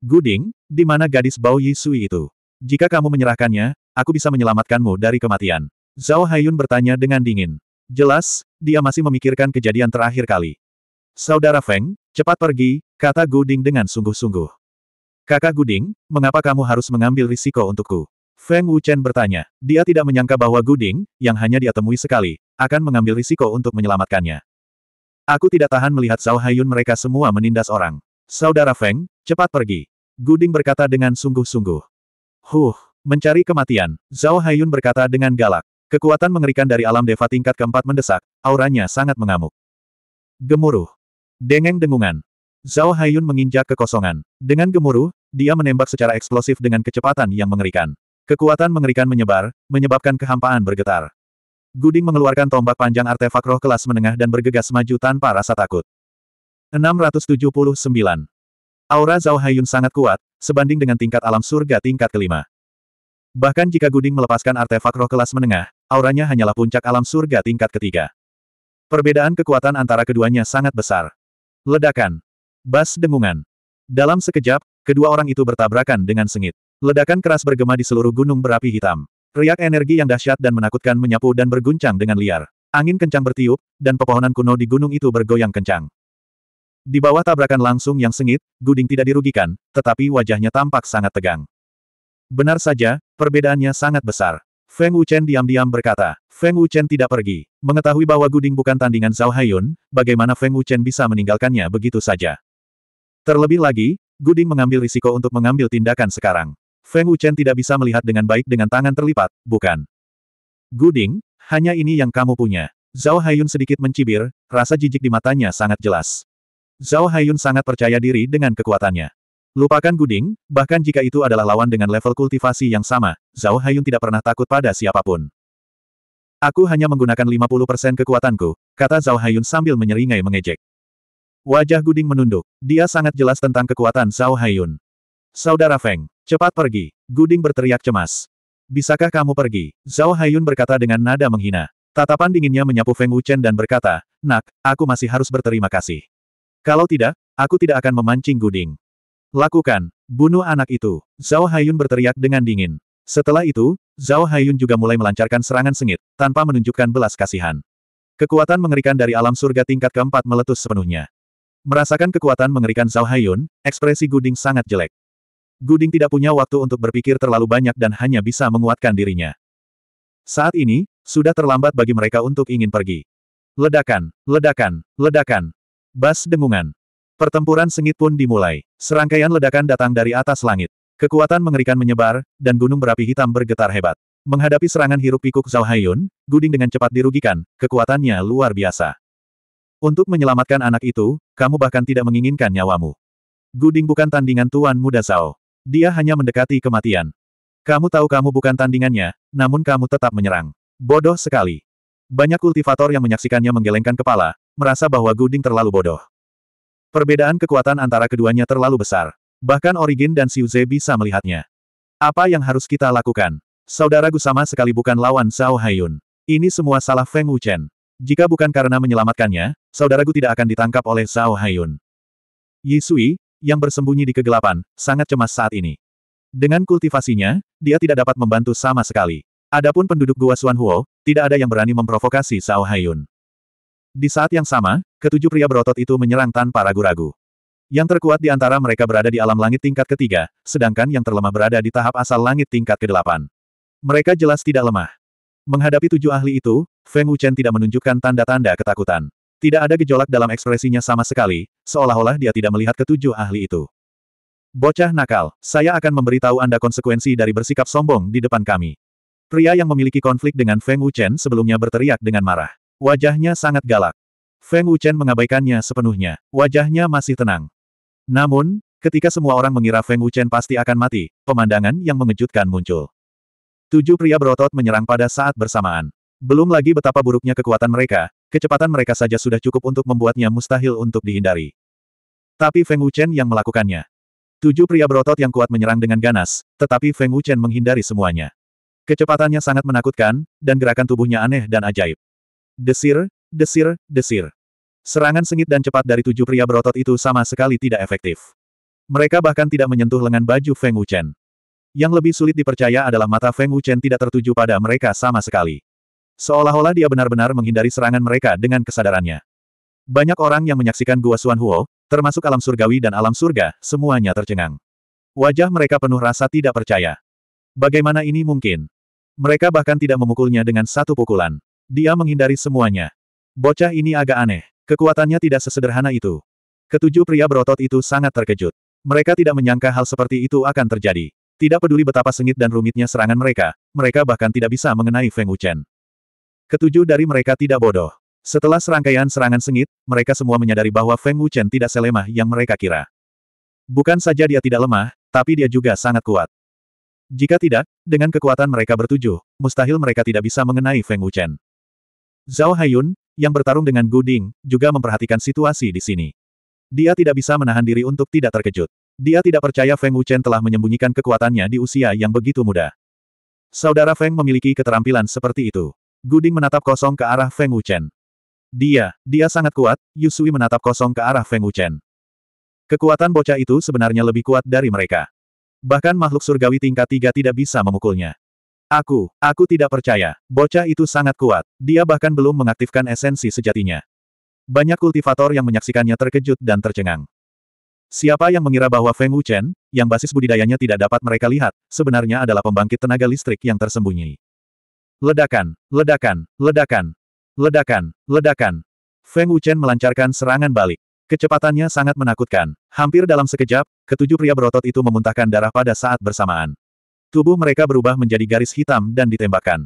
Guding, di mana gadis Bao Yi Sui itu? Jika kamu menyerahkannya, aku bisa menyelamatkanmu dari kematian. Zhao Haiyun bertanya dengan dingin. Jelas, dia masih memikirkan kejadian terakhir kali. Saudara Feng, cepat pergi, Kata Guding dengan sungguh-sungguh. Kakak Guding, mengapa kamu harus mengambil risiko untukku? Feng Wuchen bertanya. Dia tidak menyangka bahwa Guding, yang hanya dia temui sekali, akan mengambil risiko untuk menyelamatkannya. Aku tidak tahan melihat Zhao Haiyun mereka semua menindas orang. Saudara Feng, cepat pergi. Guding berkata dengan sungguh-sungguh. Huh, mencari kematian, Zhao Haiyun berkata dengan galak. Kekuatan mengerikan dari alam deva tingkat keempat mendesak, auranya sangat mengamuk. Gemuruh. Dengeng dengungan, Zhao Haiyun menginjak kekosongan. Dengan gemuruh, dia menembak secara eksplosif dengan kecepatan yang mengerikan. Kekuatan mengerikan menyebar, menyebabkan kehampaan bergetar. Guding mengeluarkan tombak panjang artefak roh kelas menengah dan bergegas maju tanpa rasa takut. 679. Aura Zhao Haiyun sangat kuat, sebanding dengan tingkat alam surga tingkat kelima. Bahkan jika Guding melepaskan artefak roh kelas menengah, auranya hanyalah puncak alam surga tingkat ketiga. Perbedaan kekuatan antara keduanya sangat besar. Ledakan. Bas dengungan. Dalam sekejap, kedua orang itu bertabrakan dengan sengit. Ledakan keras bergema di seluruh gunung berapi hitam. Riak energi yang dahsyat dan menakutkan menyapu dan berguncang dengan liar. Angin kencang bertiup, dan pepohonan kuno di gunung itu bergoyang kencang. Di bawah tabrakan langsung yang sengit, Guding tidak dirugikan, tetapi wajahnya tampak sangat tegang. Benar saja, perbedaannya sangat besar. Feng Wuchen diam-diam berkata, Feng Wuchen tidak pergi. Mengetahui bahwa Guding bukan tandingan Zhao Haiyun, bagaimana Feng Wuchen bisa meninggalkannya begitu saja. Terlebih lagi, Guding mengambil risiko untuk mengambil tindakan sekarang. Feng Wuchen tidak bisa melihat dengan baik dengan tangan terlipat, bukan? Guding, hanya ini yang kamu punya. Zhao Haiyun sedikit mencibir, rasa jijik di matanya sangat jelas. Zhao Haiyun sangat percaya diri dengan kekuatannya. Lupakan Guding, bahkan jika itu adalah lawan dengan level kultivasi yang sama, Zhao Haiyun tidak pernah takut pada siapapun. Aku hanya menggunakan 50% kekuatanku, kata Zhao Haiyun sambil menyeringai mengejek. Wajah Guding menunduk. Dia sangat jelas tentang kekuatan Zhao Haiyun. Saudara Feng, cepat pergi. Guding berteriak cemas. Bisakah kamu pergi? Zhao Haiyun berkata dengan nada menghina. Tatapan dinginnya menyapu Feng Wuchen dan berkata, Nak, aku masih harus berterima kasih. Kalau tidak, aku tidak akan memancing Guding. Lakukan, bunuh anak itu. Zhao Haiyun berteriak dengan dingin. Setelah itu, Zhao Haiyun juga mulai melancarkan serangan sengit, tanpa menunjukkan belas kasihan. Kekuatan mengerikan dari alam surga tingkat keempat meletus sepenuhnya. Merasakan kekuatan mengerikan Zhao Haiyun, ekspresi Guding sangat jelek. Guding tidak punya waktu untuk berpikir terlalu banyak dan hanya bisa menguatkan dirinya. Saat ini, sudah terlambat bagi mereka untuk ingin pergi. Ledakan, ledakan, ledakan. Bas dengungan. Pertempuran sengit pun dimulai. Serangkaian ledakan datang dari atas langit. Kekuatan mengerikan menyebar, dan gunung berapi hitam bergetar hebat. Menghadapi serangan hiruk pikuk Zhao Haiyun, Guding dengan cepat dirugikan, kekuatannya luar biasa. Untuk menyelamatkan anak itu, kamu bahkan tidak menginginkan nyawamu. Guding bukan tandingan Tuan Muda Sao. Dia hanya mendekati kematian. Kamu tahu kamu bukan tandingannya, namun kamu tetap menyerang. Bodoh sekali. Banyak kultivator yang menyaksikannya menggelengkan kepala, merasa bahwa Guding terlalu bodoh. Perbedaan kekuatan antara keduanya terlalu besar. Bahkan Origin dan Siuze bisa melihatnya. Apa yang harus kita lakukan? Saudara Gu sama sekali bukan lawan Zhao Haiyun. Ini semua salah Feng Wuchen. Jika bukan karena menyelamatkannya, saudaraku tidak akan ditangkap oleh Zhao Haiyun. Yi Sui, yang bersembunyi di kegelapan, sangat cemas saat ini. Dengan kultivasinya, dia tidak dapat membantu sama sekali. Adapun penduduk Gua Xuan Huo, tidak ada yang berani memprovokasi Zhao Haiyun. Di saat yang sama, ketujuh pria berotot itu menyerang tanpa ragu-ragu. Yang terkuat di antara mereka berada di alam langit tingkat ketiga, sedangkan yang terlemah berada di tahap asal langit tingkat kedelapan. Mereka jelas tidak lemah. Menghadapi tujuh ahli itu, Feng Wuchen tidak menunjukkan tanda-tanda ketakutan. Tidak ada gejolak dalam ekspresinya sama sekali, seolah-olah dia tidak melihat ketujuh ahli itu. Bocah nakal, saya akan memberitahu Anda konsekuensi dari bersikap sombong di depan kami. Pria yang memiliki konflik dengan Feng Wuchen sebelumnya berteriak dengan marah. Wajahnya sangat galak. Feng Wuchen mengabaikannya sepenuhnya. Wajahnya masih tenang. Namun, ketika semua orang mengira Feng Wuchen pasti akan mati, pemandangan yang mengejutkan muncul. Tujuh pria berotot menyerang pada saat bersamaan. Belum lagi betapa buruknya kekuatan mereka, kecepatan mereka saja sudah cukup untuk membuatnya mustahil untuk dihindari. Tapi Feng Wuchen yang melakukannya. Tujuh pria berotot yang kuat menyerang dengan ganas, tetapi Feng Wuchen menghindari semuanya. Kecepatannya sangat menakutkan, dan gerakan tubuhnya aneh dan ajaib. Desir, desir, desir. Serangan sengit dan cepat dari tujuh pria berotot itu sama sekali tidak efektif. Mereka bahkan tidak menyentuh lengan baju Feng Wuchen. Yang lebih sulit dipercaya adalah mata Feng Wuchen tidak tertuju pada mereka sama sekali. Seolah-olah dia benar-benar menghindari serangan mereka dengan kesadarannya. Banyak orang yang menyaksikan Gua Suan Huo, termasuk alam surgawi dan alam surga, semuanya tercengang. Wajah mereka penuh rasa tidak percaya. Bagaimana ini mungkin? Mereka bahkan tidak memukulnya dengan satu pukulan. Dia menghindari semuanya. Bocah ini agak aneh. Kekuatannya tidak sesederhana itu. Ketujuh pria berotot itu sangat terkejut. Mereka tidak menyangka hal seperti itu akan terjadi. Tidak peduli betapa sengit dan rumitnya serangan mereka, mereka bahkan tidak bisa mengenai Feng Wuchen. Ketujuh dari mereka tidak bodoh. Setelah serangkaian serangan sengit, mereka semua menyadari bahwa Feng Wuchen tidak selemah yang mereka kira. Bukan saja dia tidak lemah, tapi dia juga sangat kuat. Jika tidak, dengan kekuatan mereka bertujuh, mustahil mereka tidak bisa mengenai Feng Wuchen. Zhao Haiyun, yang bertarung dengan Gu Ding, juga memperhatikan situasi di sini. Dia tidak bisa menahan diri untuk tidak terkejut. Dia tidak percaya Feng Wuchen telah menyembunyikan kekuatannya di usia yang begitu muda. Saudara Feng memiliki keterampilan seperti itu. Guding menatap kosong ke arah Feng Wuchen. Dia, dia sangat kuat, Yusui menatap kosong ke arah Feng Wuchen. Kekuatan bocah itu sebenarnya lebih kuat dari mereka. Bahkan makhluk surgawi tingkat tiga tidak bisa memukulnya. Aku, aku tidak percaya, bocah itu sangat kuat, dia bahkan belum mengaktifkan esensi sejatinya. Banyak kultivator yang menyaksikannya terkejut dan tercengang. Siapa yang mengira bahwa Feng Wuchen, yang basis budidayanya tidak dapat mereka lihat, sebenarnya adalah pembangkit tenaga listrik yang tersembunyi. Ledakan, ledakan, ledakan, ledakan, ledakan. Feng Wuchen melancarkan serangan balik. Kecepatannya sangat menakutkan. Hampir dalam sekejap, ketujuh pria berotot itu memuntahkan darah pada saat bersamaan. Tubuh mereka berubah menjadi garis hitam dan ditembakkan.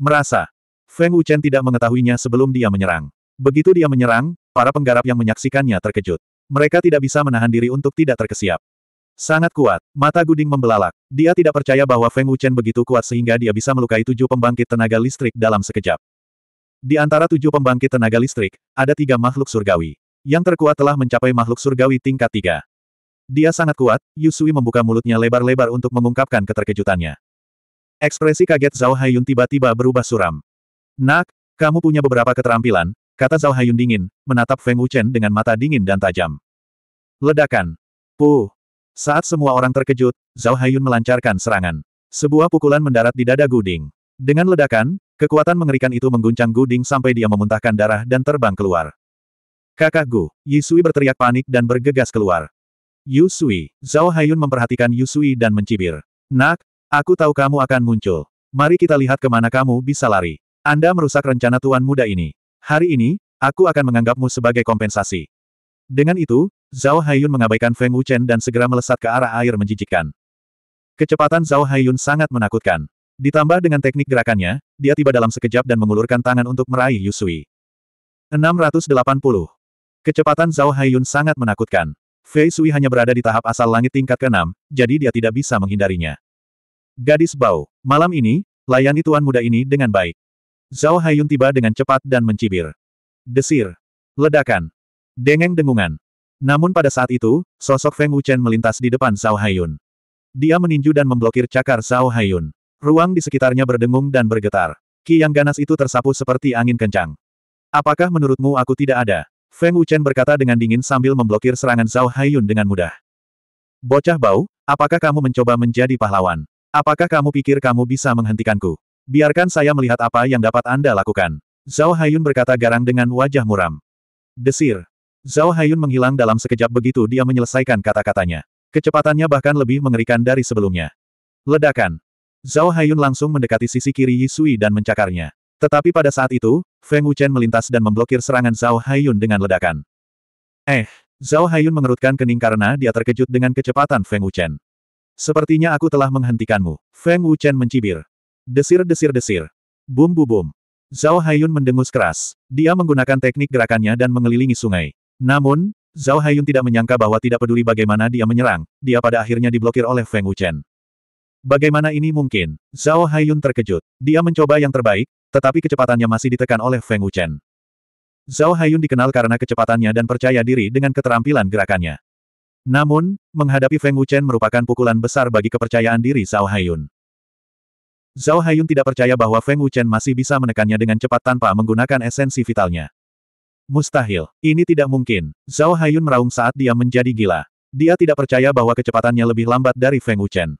Merasa. Feng Wuchen tidak mengetahuinya sebelum dia menyerang. Begitu dia menyerang, para penggarap yang menyaksikannya terkejut. Mereka tidak bisa menahan diri untuk tidak terkesiap. Sangat kuat. Mata Guding membelalak. Dia tidak percaya bahwa Feng Wuchen begitu kuat sehingga dia bisa melukai tujuh pembangkit tenaga listrik dalam sekejap. Di antara tujuh pembangkit tenaga listrik, ada tiga makhluk surgawi. Yang terkuat telah mencapai makhluk surgawi tingkat tiga. Dia sangat kuat, Yusui membuka mulutnya lebar-lebar untuk mengungkapkan keterkejutannya. Ekspresi kaget Zhao Haiyun tiba-tiba berubah suram. Nak, kamu punya beberapa keterampilan, kata Zhao Haiyun dingin, menatap Feng Wuchen dengan mata dingin dan tajam. Ledakan. Puh, saat semua orang terkejut, Zhao Haiyun melancarkan serangan. Sebuah pukulan mendarat di dada Guding. Dengan ledakan, kekuatan mengerikan itu mengguncang Guding sampai dia memuntahkan darah dan terbang keluar. Kakak Gu, Yusui berteriak panik dan bergegas keluar. Yusui, Zhao Haiyun memperhatikan Yusui dan mencibir. Nak, aku tahu kamu akan muncul. Mari kita lihat kemana kamu bisa lari. Anda merusak rencana tuan muda ini. Hari ini, aku akan menganggapmu sebagai kompensasi. Dengan itu, Zhao Haiyun mengabaikan Feng Wuchen dan segera melesat ke arah air menjijikkan. Kecepatan Zhao Haiyun sangat menakutkan. Ditambah dengan teknik gerakannya, dia tiba dalam sekejap dan mengulurkan tangan untuk meraih Yusui. 680. Kecepatan Zhao Haiyun sangat menakutkan. Fei Sui hanya berada di tahap asal langit tingkat ke-6, jadi dia tidak bisa menghindarinya. Gadis Bau, malam ini, layani tuan muda ini dengan baik. Zhao Haiyun tiba dengan cepat dan mencibir. Desir. Ledakan. Dengeng dengungan. Namun pada saat itu, sosok Feng Wuchen melintas di depan Zhao Haiyun. Dia meninju dan memblokir cakar Zhao Haiyun. Ruang di sekitarnya berdengung dan bergetar. Ki yang ganas itu tersapu seperti angin kencang. Apakah menurutmu aku tidak ada? Feng Wuchen berkata dengan dingin sambil memblokir serangan Zhao Haiyun dengan mudah. Bocah bau, apakah kamu mencoba menjadi pahlawan? Apakah kamu pikir kamu bisa menghentikanku? Biarkan saya melihat apa yang dapat Anda lakukan. Zhao Haiyun berkata garang dengan wajah muram. Desir, Zhao Haiyun menghilang dalam sekejap begitu dia menyelesaikan kata-katanya. Kecepatannya bahkan lebih mengerikan dari sebelumnya. Ledakan. Zhao Haiyun langsung mendekati sisi kiri Yi Sui dan mencakarnya. Tetapi pada saat itu, Feng Wuchen melintas dan memblokir serangan Zhao Haiyun dengan ledakan. Eh, Zhao Haiyun mengerutkan kening karena dia terkejut dengan kecepatan Feng Wuchen. Sepertinya aku telah menghentikanmu. Feng Wuchen mencibir. Desir-desir-desir. Bum-bu-bum. Zhao Haiyun mendengus keras. Dia menggunakan teknik gerakannya dan mengelilingi sungai. Namun, Zhao Haiyun tidak menyangka bahwa tidak peduli bagaimana dia menyerang, dia pada akhirnya diblokir oleh Feng Wuchen. Bagaimana ini mungkin? Zhao Haiyun terkejut. Dia mencoba yang terbaik, tetapi kecepatannya masih ditekan oleh Feng Wuchen. Zhao Haiyun dikenal karena kecepatannya dan percaya diri dengan keterampilan gerakannya. Namun, menghadapi Feng Wuchen merupakan pukulan besar bagi kepercayaan diri Zhao Haiyun. Zhao Haiyun tidak percaya bahwa Feng Wuchen masih bisa menekannya dengan cepat tanpa menggunakan esensi vitalnya. Mustahil. Ini tidak mungkin. Zhao Haiyun meraung saat dia menjadi gila. Dia tidak percaya bahwa kecepatannya lebih lambat dari Feng Wuchen.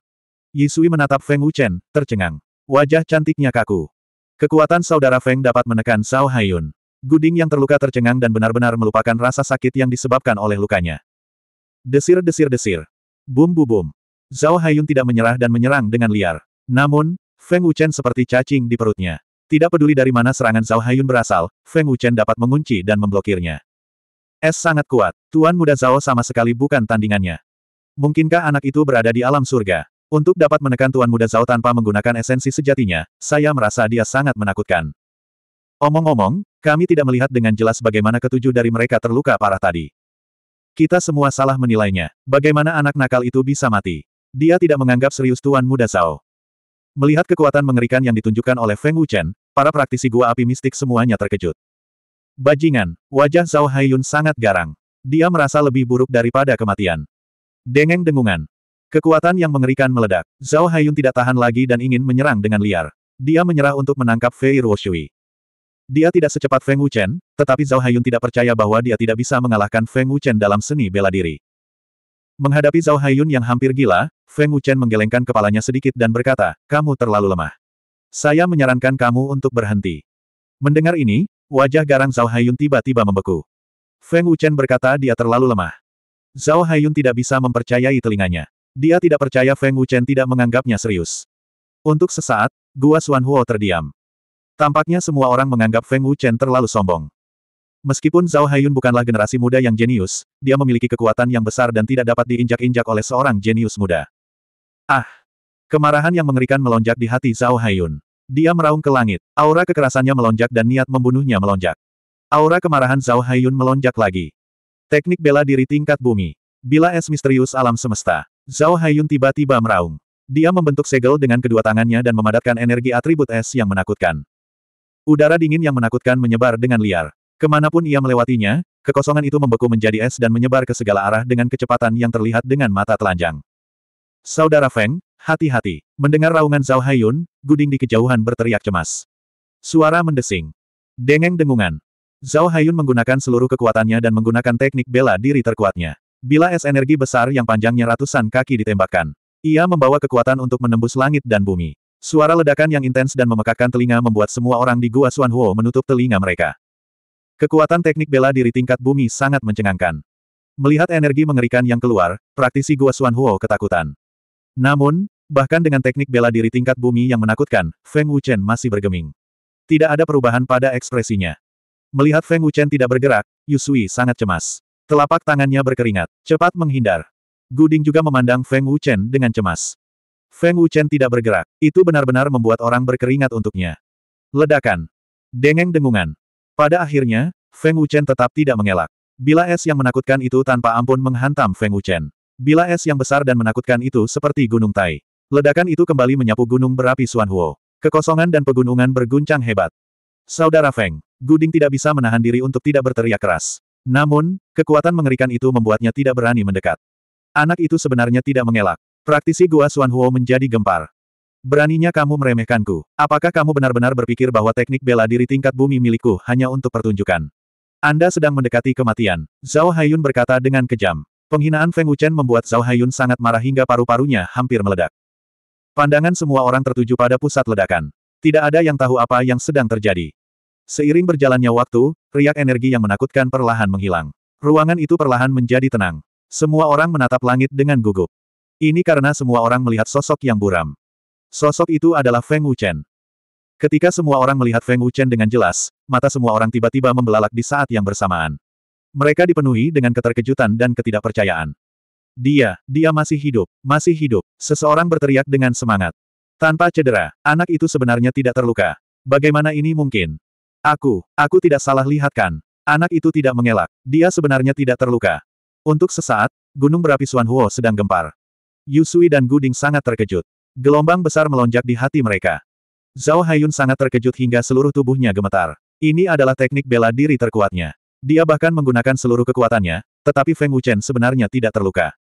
Yisui menatap Feng Wuchen, tercengang. Wajah cantiknya kaku. Kekuatan saudara Feng dapat menekan Zhao Haiyun. Guding yang terluka tercengang dan benar-benar melupakan rasa sakit yang disebabkan oleh lukanya. Desir-desir-desir. Bum-bu-bum. Zhao Haiyun tidak menyerah dan menyerang dengan liar. Namun, Feng Wuchen seperti cacing di perutnya. Tidak peduli dari mana serangan Zhao Haiyun berasal, Feng Wuchen dapat mengunci dan memblokirnya. Es sangat kuat, Tuan Muda Zhao sama sekali bukan tandingannya. Mungkinkah anak itu berada di alam surga? Untuk dapat menekan Tuan Muda Zhao tanpa menggunakan esensi sejatinya, saya merasa dia sangat menakutkan. Omong-omong, kami tidak melihat dengan jelas bagaimana ketujuh dari mereka terluka parah tadi. Kita semua salah menilainya. Bagaimana anak nakal itu bisa mati? Dia tidak menganggap serius Tuan Muda Zhao. Melihat kekuatan mengerikan yang ditunjukkan oleh Feng Wuchen, Para praktisi gua api mistik semuanya terkejut. Bajingan, wajah Zhao Haiyun sangat garang. Dia merasa lebih buruk daripada kematian. Dengeng dengungan. Kekuatan yang mengerikan meledak. Zhao Haiyun tidak tahan lagi dan ingin menyerang dengan liar. Dia menyerah untuk menangkap Fei Ruoshui. Dia tidak secepat Feng Wuchen, tetapi Zhao Haiyun tidak percaya bahwa dia tidak bisa mengalahkan Feng Wuchen dalam seni bela diri. Menghadapi Zhao Haiyun yang hampir gila, Feng Wuchen menggelengkan kepalanya sedikit dan berkata, kamu terlalu lemah. Saya menyarankan kamu untuk berhenti. Mendengar ini, wajah garang Zhao Haiyun tiba-tiba membeku. Feng Wuchen berkata dia terlalu lemah. Zhao Haiyun tidak bisa mempercayai telinganya. Dia tidak percaya Feng Wuchen tidak menganggapnya serius. Untuk sesaat, Gua Xuan Huo terdiam. Tampaknya semua orang menganggap Feng Wuchen terlalu sombong. Meskipun Zhao Haiyun bukanlah generasi muda yang jenius, dia memiliki kekuatan yang besar dan tidak dapat diinjak-injak oleh seorang jenius muda. Ah! Kemarahan yang mengerikan melonjak di hati Zhao Haiyun. Dia meraung ke langit, aura kekerasannya melonjak dan niat membunuhnya melonjak. Aura kemarahan Zhao Haiyun melonjak lagi. Teknik bela diri tingkat bumi. Bila es misterius alam semesta, Zhao Haiyun tiba-tiba meraung. Dia membentuk segel dengan kedua tangannya dan memadatkan energi atribut es yang menakutkan. Udara dingin yang menakutkan menyebar dengan liar. Kemanapun ia melewatinya, kekosongan itu membeku menjadi es dan menyebar ke segala arah dengan kecepatan yang terlihat dengan mata telanjang. Saudara Feng, Hati-hati. Mendengar raungan Zhao Haiyun, Guding di kejauhan berteriak cemas. Suara mendesing. Dengeng dengungan. Zhao Haiyun menggunakan seluruh kekuatannya dan menggunakan teknik bela diri terkuatnya. Bila es energi besar yang panjangnya ratusan kaki ditembakkan. Ia membawa kekuatan untuk menembus langit dan bumi. Suara ledakan yang intens dan memekakkan telinga membuat semua orang di Gua Xuanhuo menutup telinga mereka. Kekuatan teknik bela diri tingkat bumi sangat mencengangkan. Melihat energi mengerikan yang keluar, praktisi Gua Xuanhuo ketakutan. Namun, Bahkan dengan teknik bela diri tingkat bumi yang menakutkan, Feng Wuchen masih bergeming. Tidak ada perubahan pada ekspresinya. Melihat Feng Wuchen tidak bergerak, Yusui sangat cemas. Telapak tangannya berkeringat, cepat menghindar. Guding juga memandang Feng Wuchen dengan cemas. Feng Wuchen tidak bergerak, itu benar-benar membuat orang berkeringat untuknya. Ledakan. Dengeng dengungan. Pada akhirnya, Feng Wuchen tetap tidak mengelak. Bila es yang menakutkan itu tanpa ampun menghantam Feng Wuchen. Bila es yang besar dan menakutkan itu seperti gunung tai. Ledakan itu kembali menyapu gunung berapi Suanhuo. Kekosongan dan pegunungan berguncang hebat. Saudara Feng, Guding tidak bisa menahan diri untuk tidak berteriak keras. Namun, kekuatan mengerikan itu membuatnya tidak berani mendekat. Anak itu sebenarnya tidak mengelak. Praktisi Gua Suanhuo menjadi gempar. Beraninya kamu meremehkanku. Apakah kamu benar-benar berpikir bahwa teknik bela diri tingkat bumi milikku hanya untuk pertunjukan? Anda sedang mendekati kematian. Zhao Haiyun berkata dengan kejam. Penghinaan Feng Wuchen membuat Zhao Haiyun sangat marah hingga paru-parunya hampir meledak. Pandangan semua orang tertuju pada pusat ledakan. Tidak ada yang tahu apa yang sedang terjadi. Seiring berjalannya waktu, riak energi yang menakutkan perlahan menghilang. Ruangan itu perlahan menjadi tenang. Semua orang menatap langit dengan gugup. Ini karena semua orang melihat sosok yang buram. Sosok itu adalah Feng Wuchen. Ketika semua orang melihat Feng Wuchen dengan jelas, mata semua orang tiba-tiba membelalak di saat yang bersamaan. Mereka dipenuhi dengan keterkejutan dan ketidakpercayaan. Dia, dia masih hidup, masih hidup, seseorang berteriak dengan semangat. Tanpa cedera, anak itu sebenarnya tidak terluka. Bagaimana ini mungkin? Aku, aku tidak salah lihatkan. Anak itu tidak mengelak, dia sebenarnya tidak terluka. Untuk sesaat, gunung berapi Suan Huo sedang gempar. Yusui dan Guding sangat terkejut. Gelombang besar melonjak di hati mereka. Zhao Haiyun sangat terkejut hingga seluruh tubuhnya gemetar. Ini adalah teknik bela diri terkuatnya. Dia bahkan menggunakan seluruh kekuatannya, tetapi Feng Wuchen sebenarnya tidak terluka.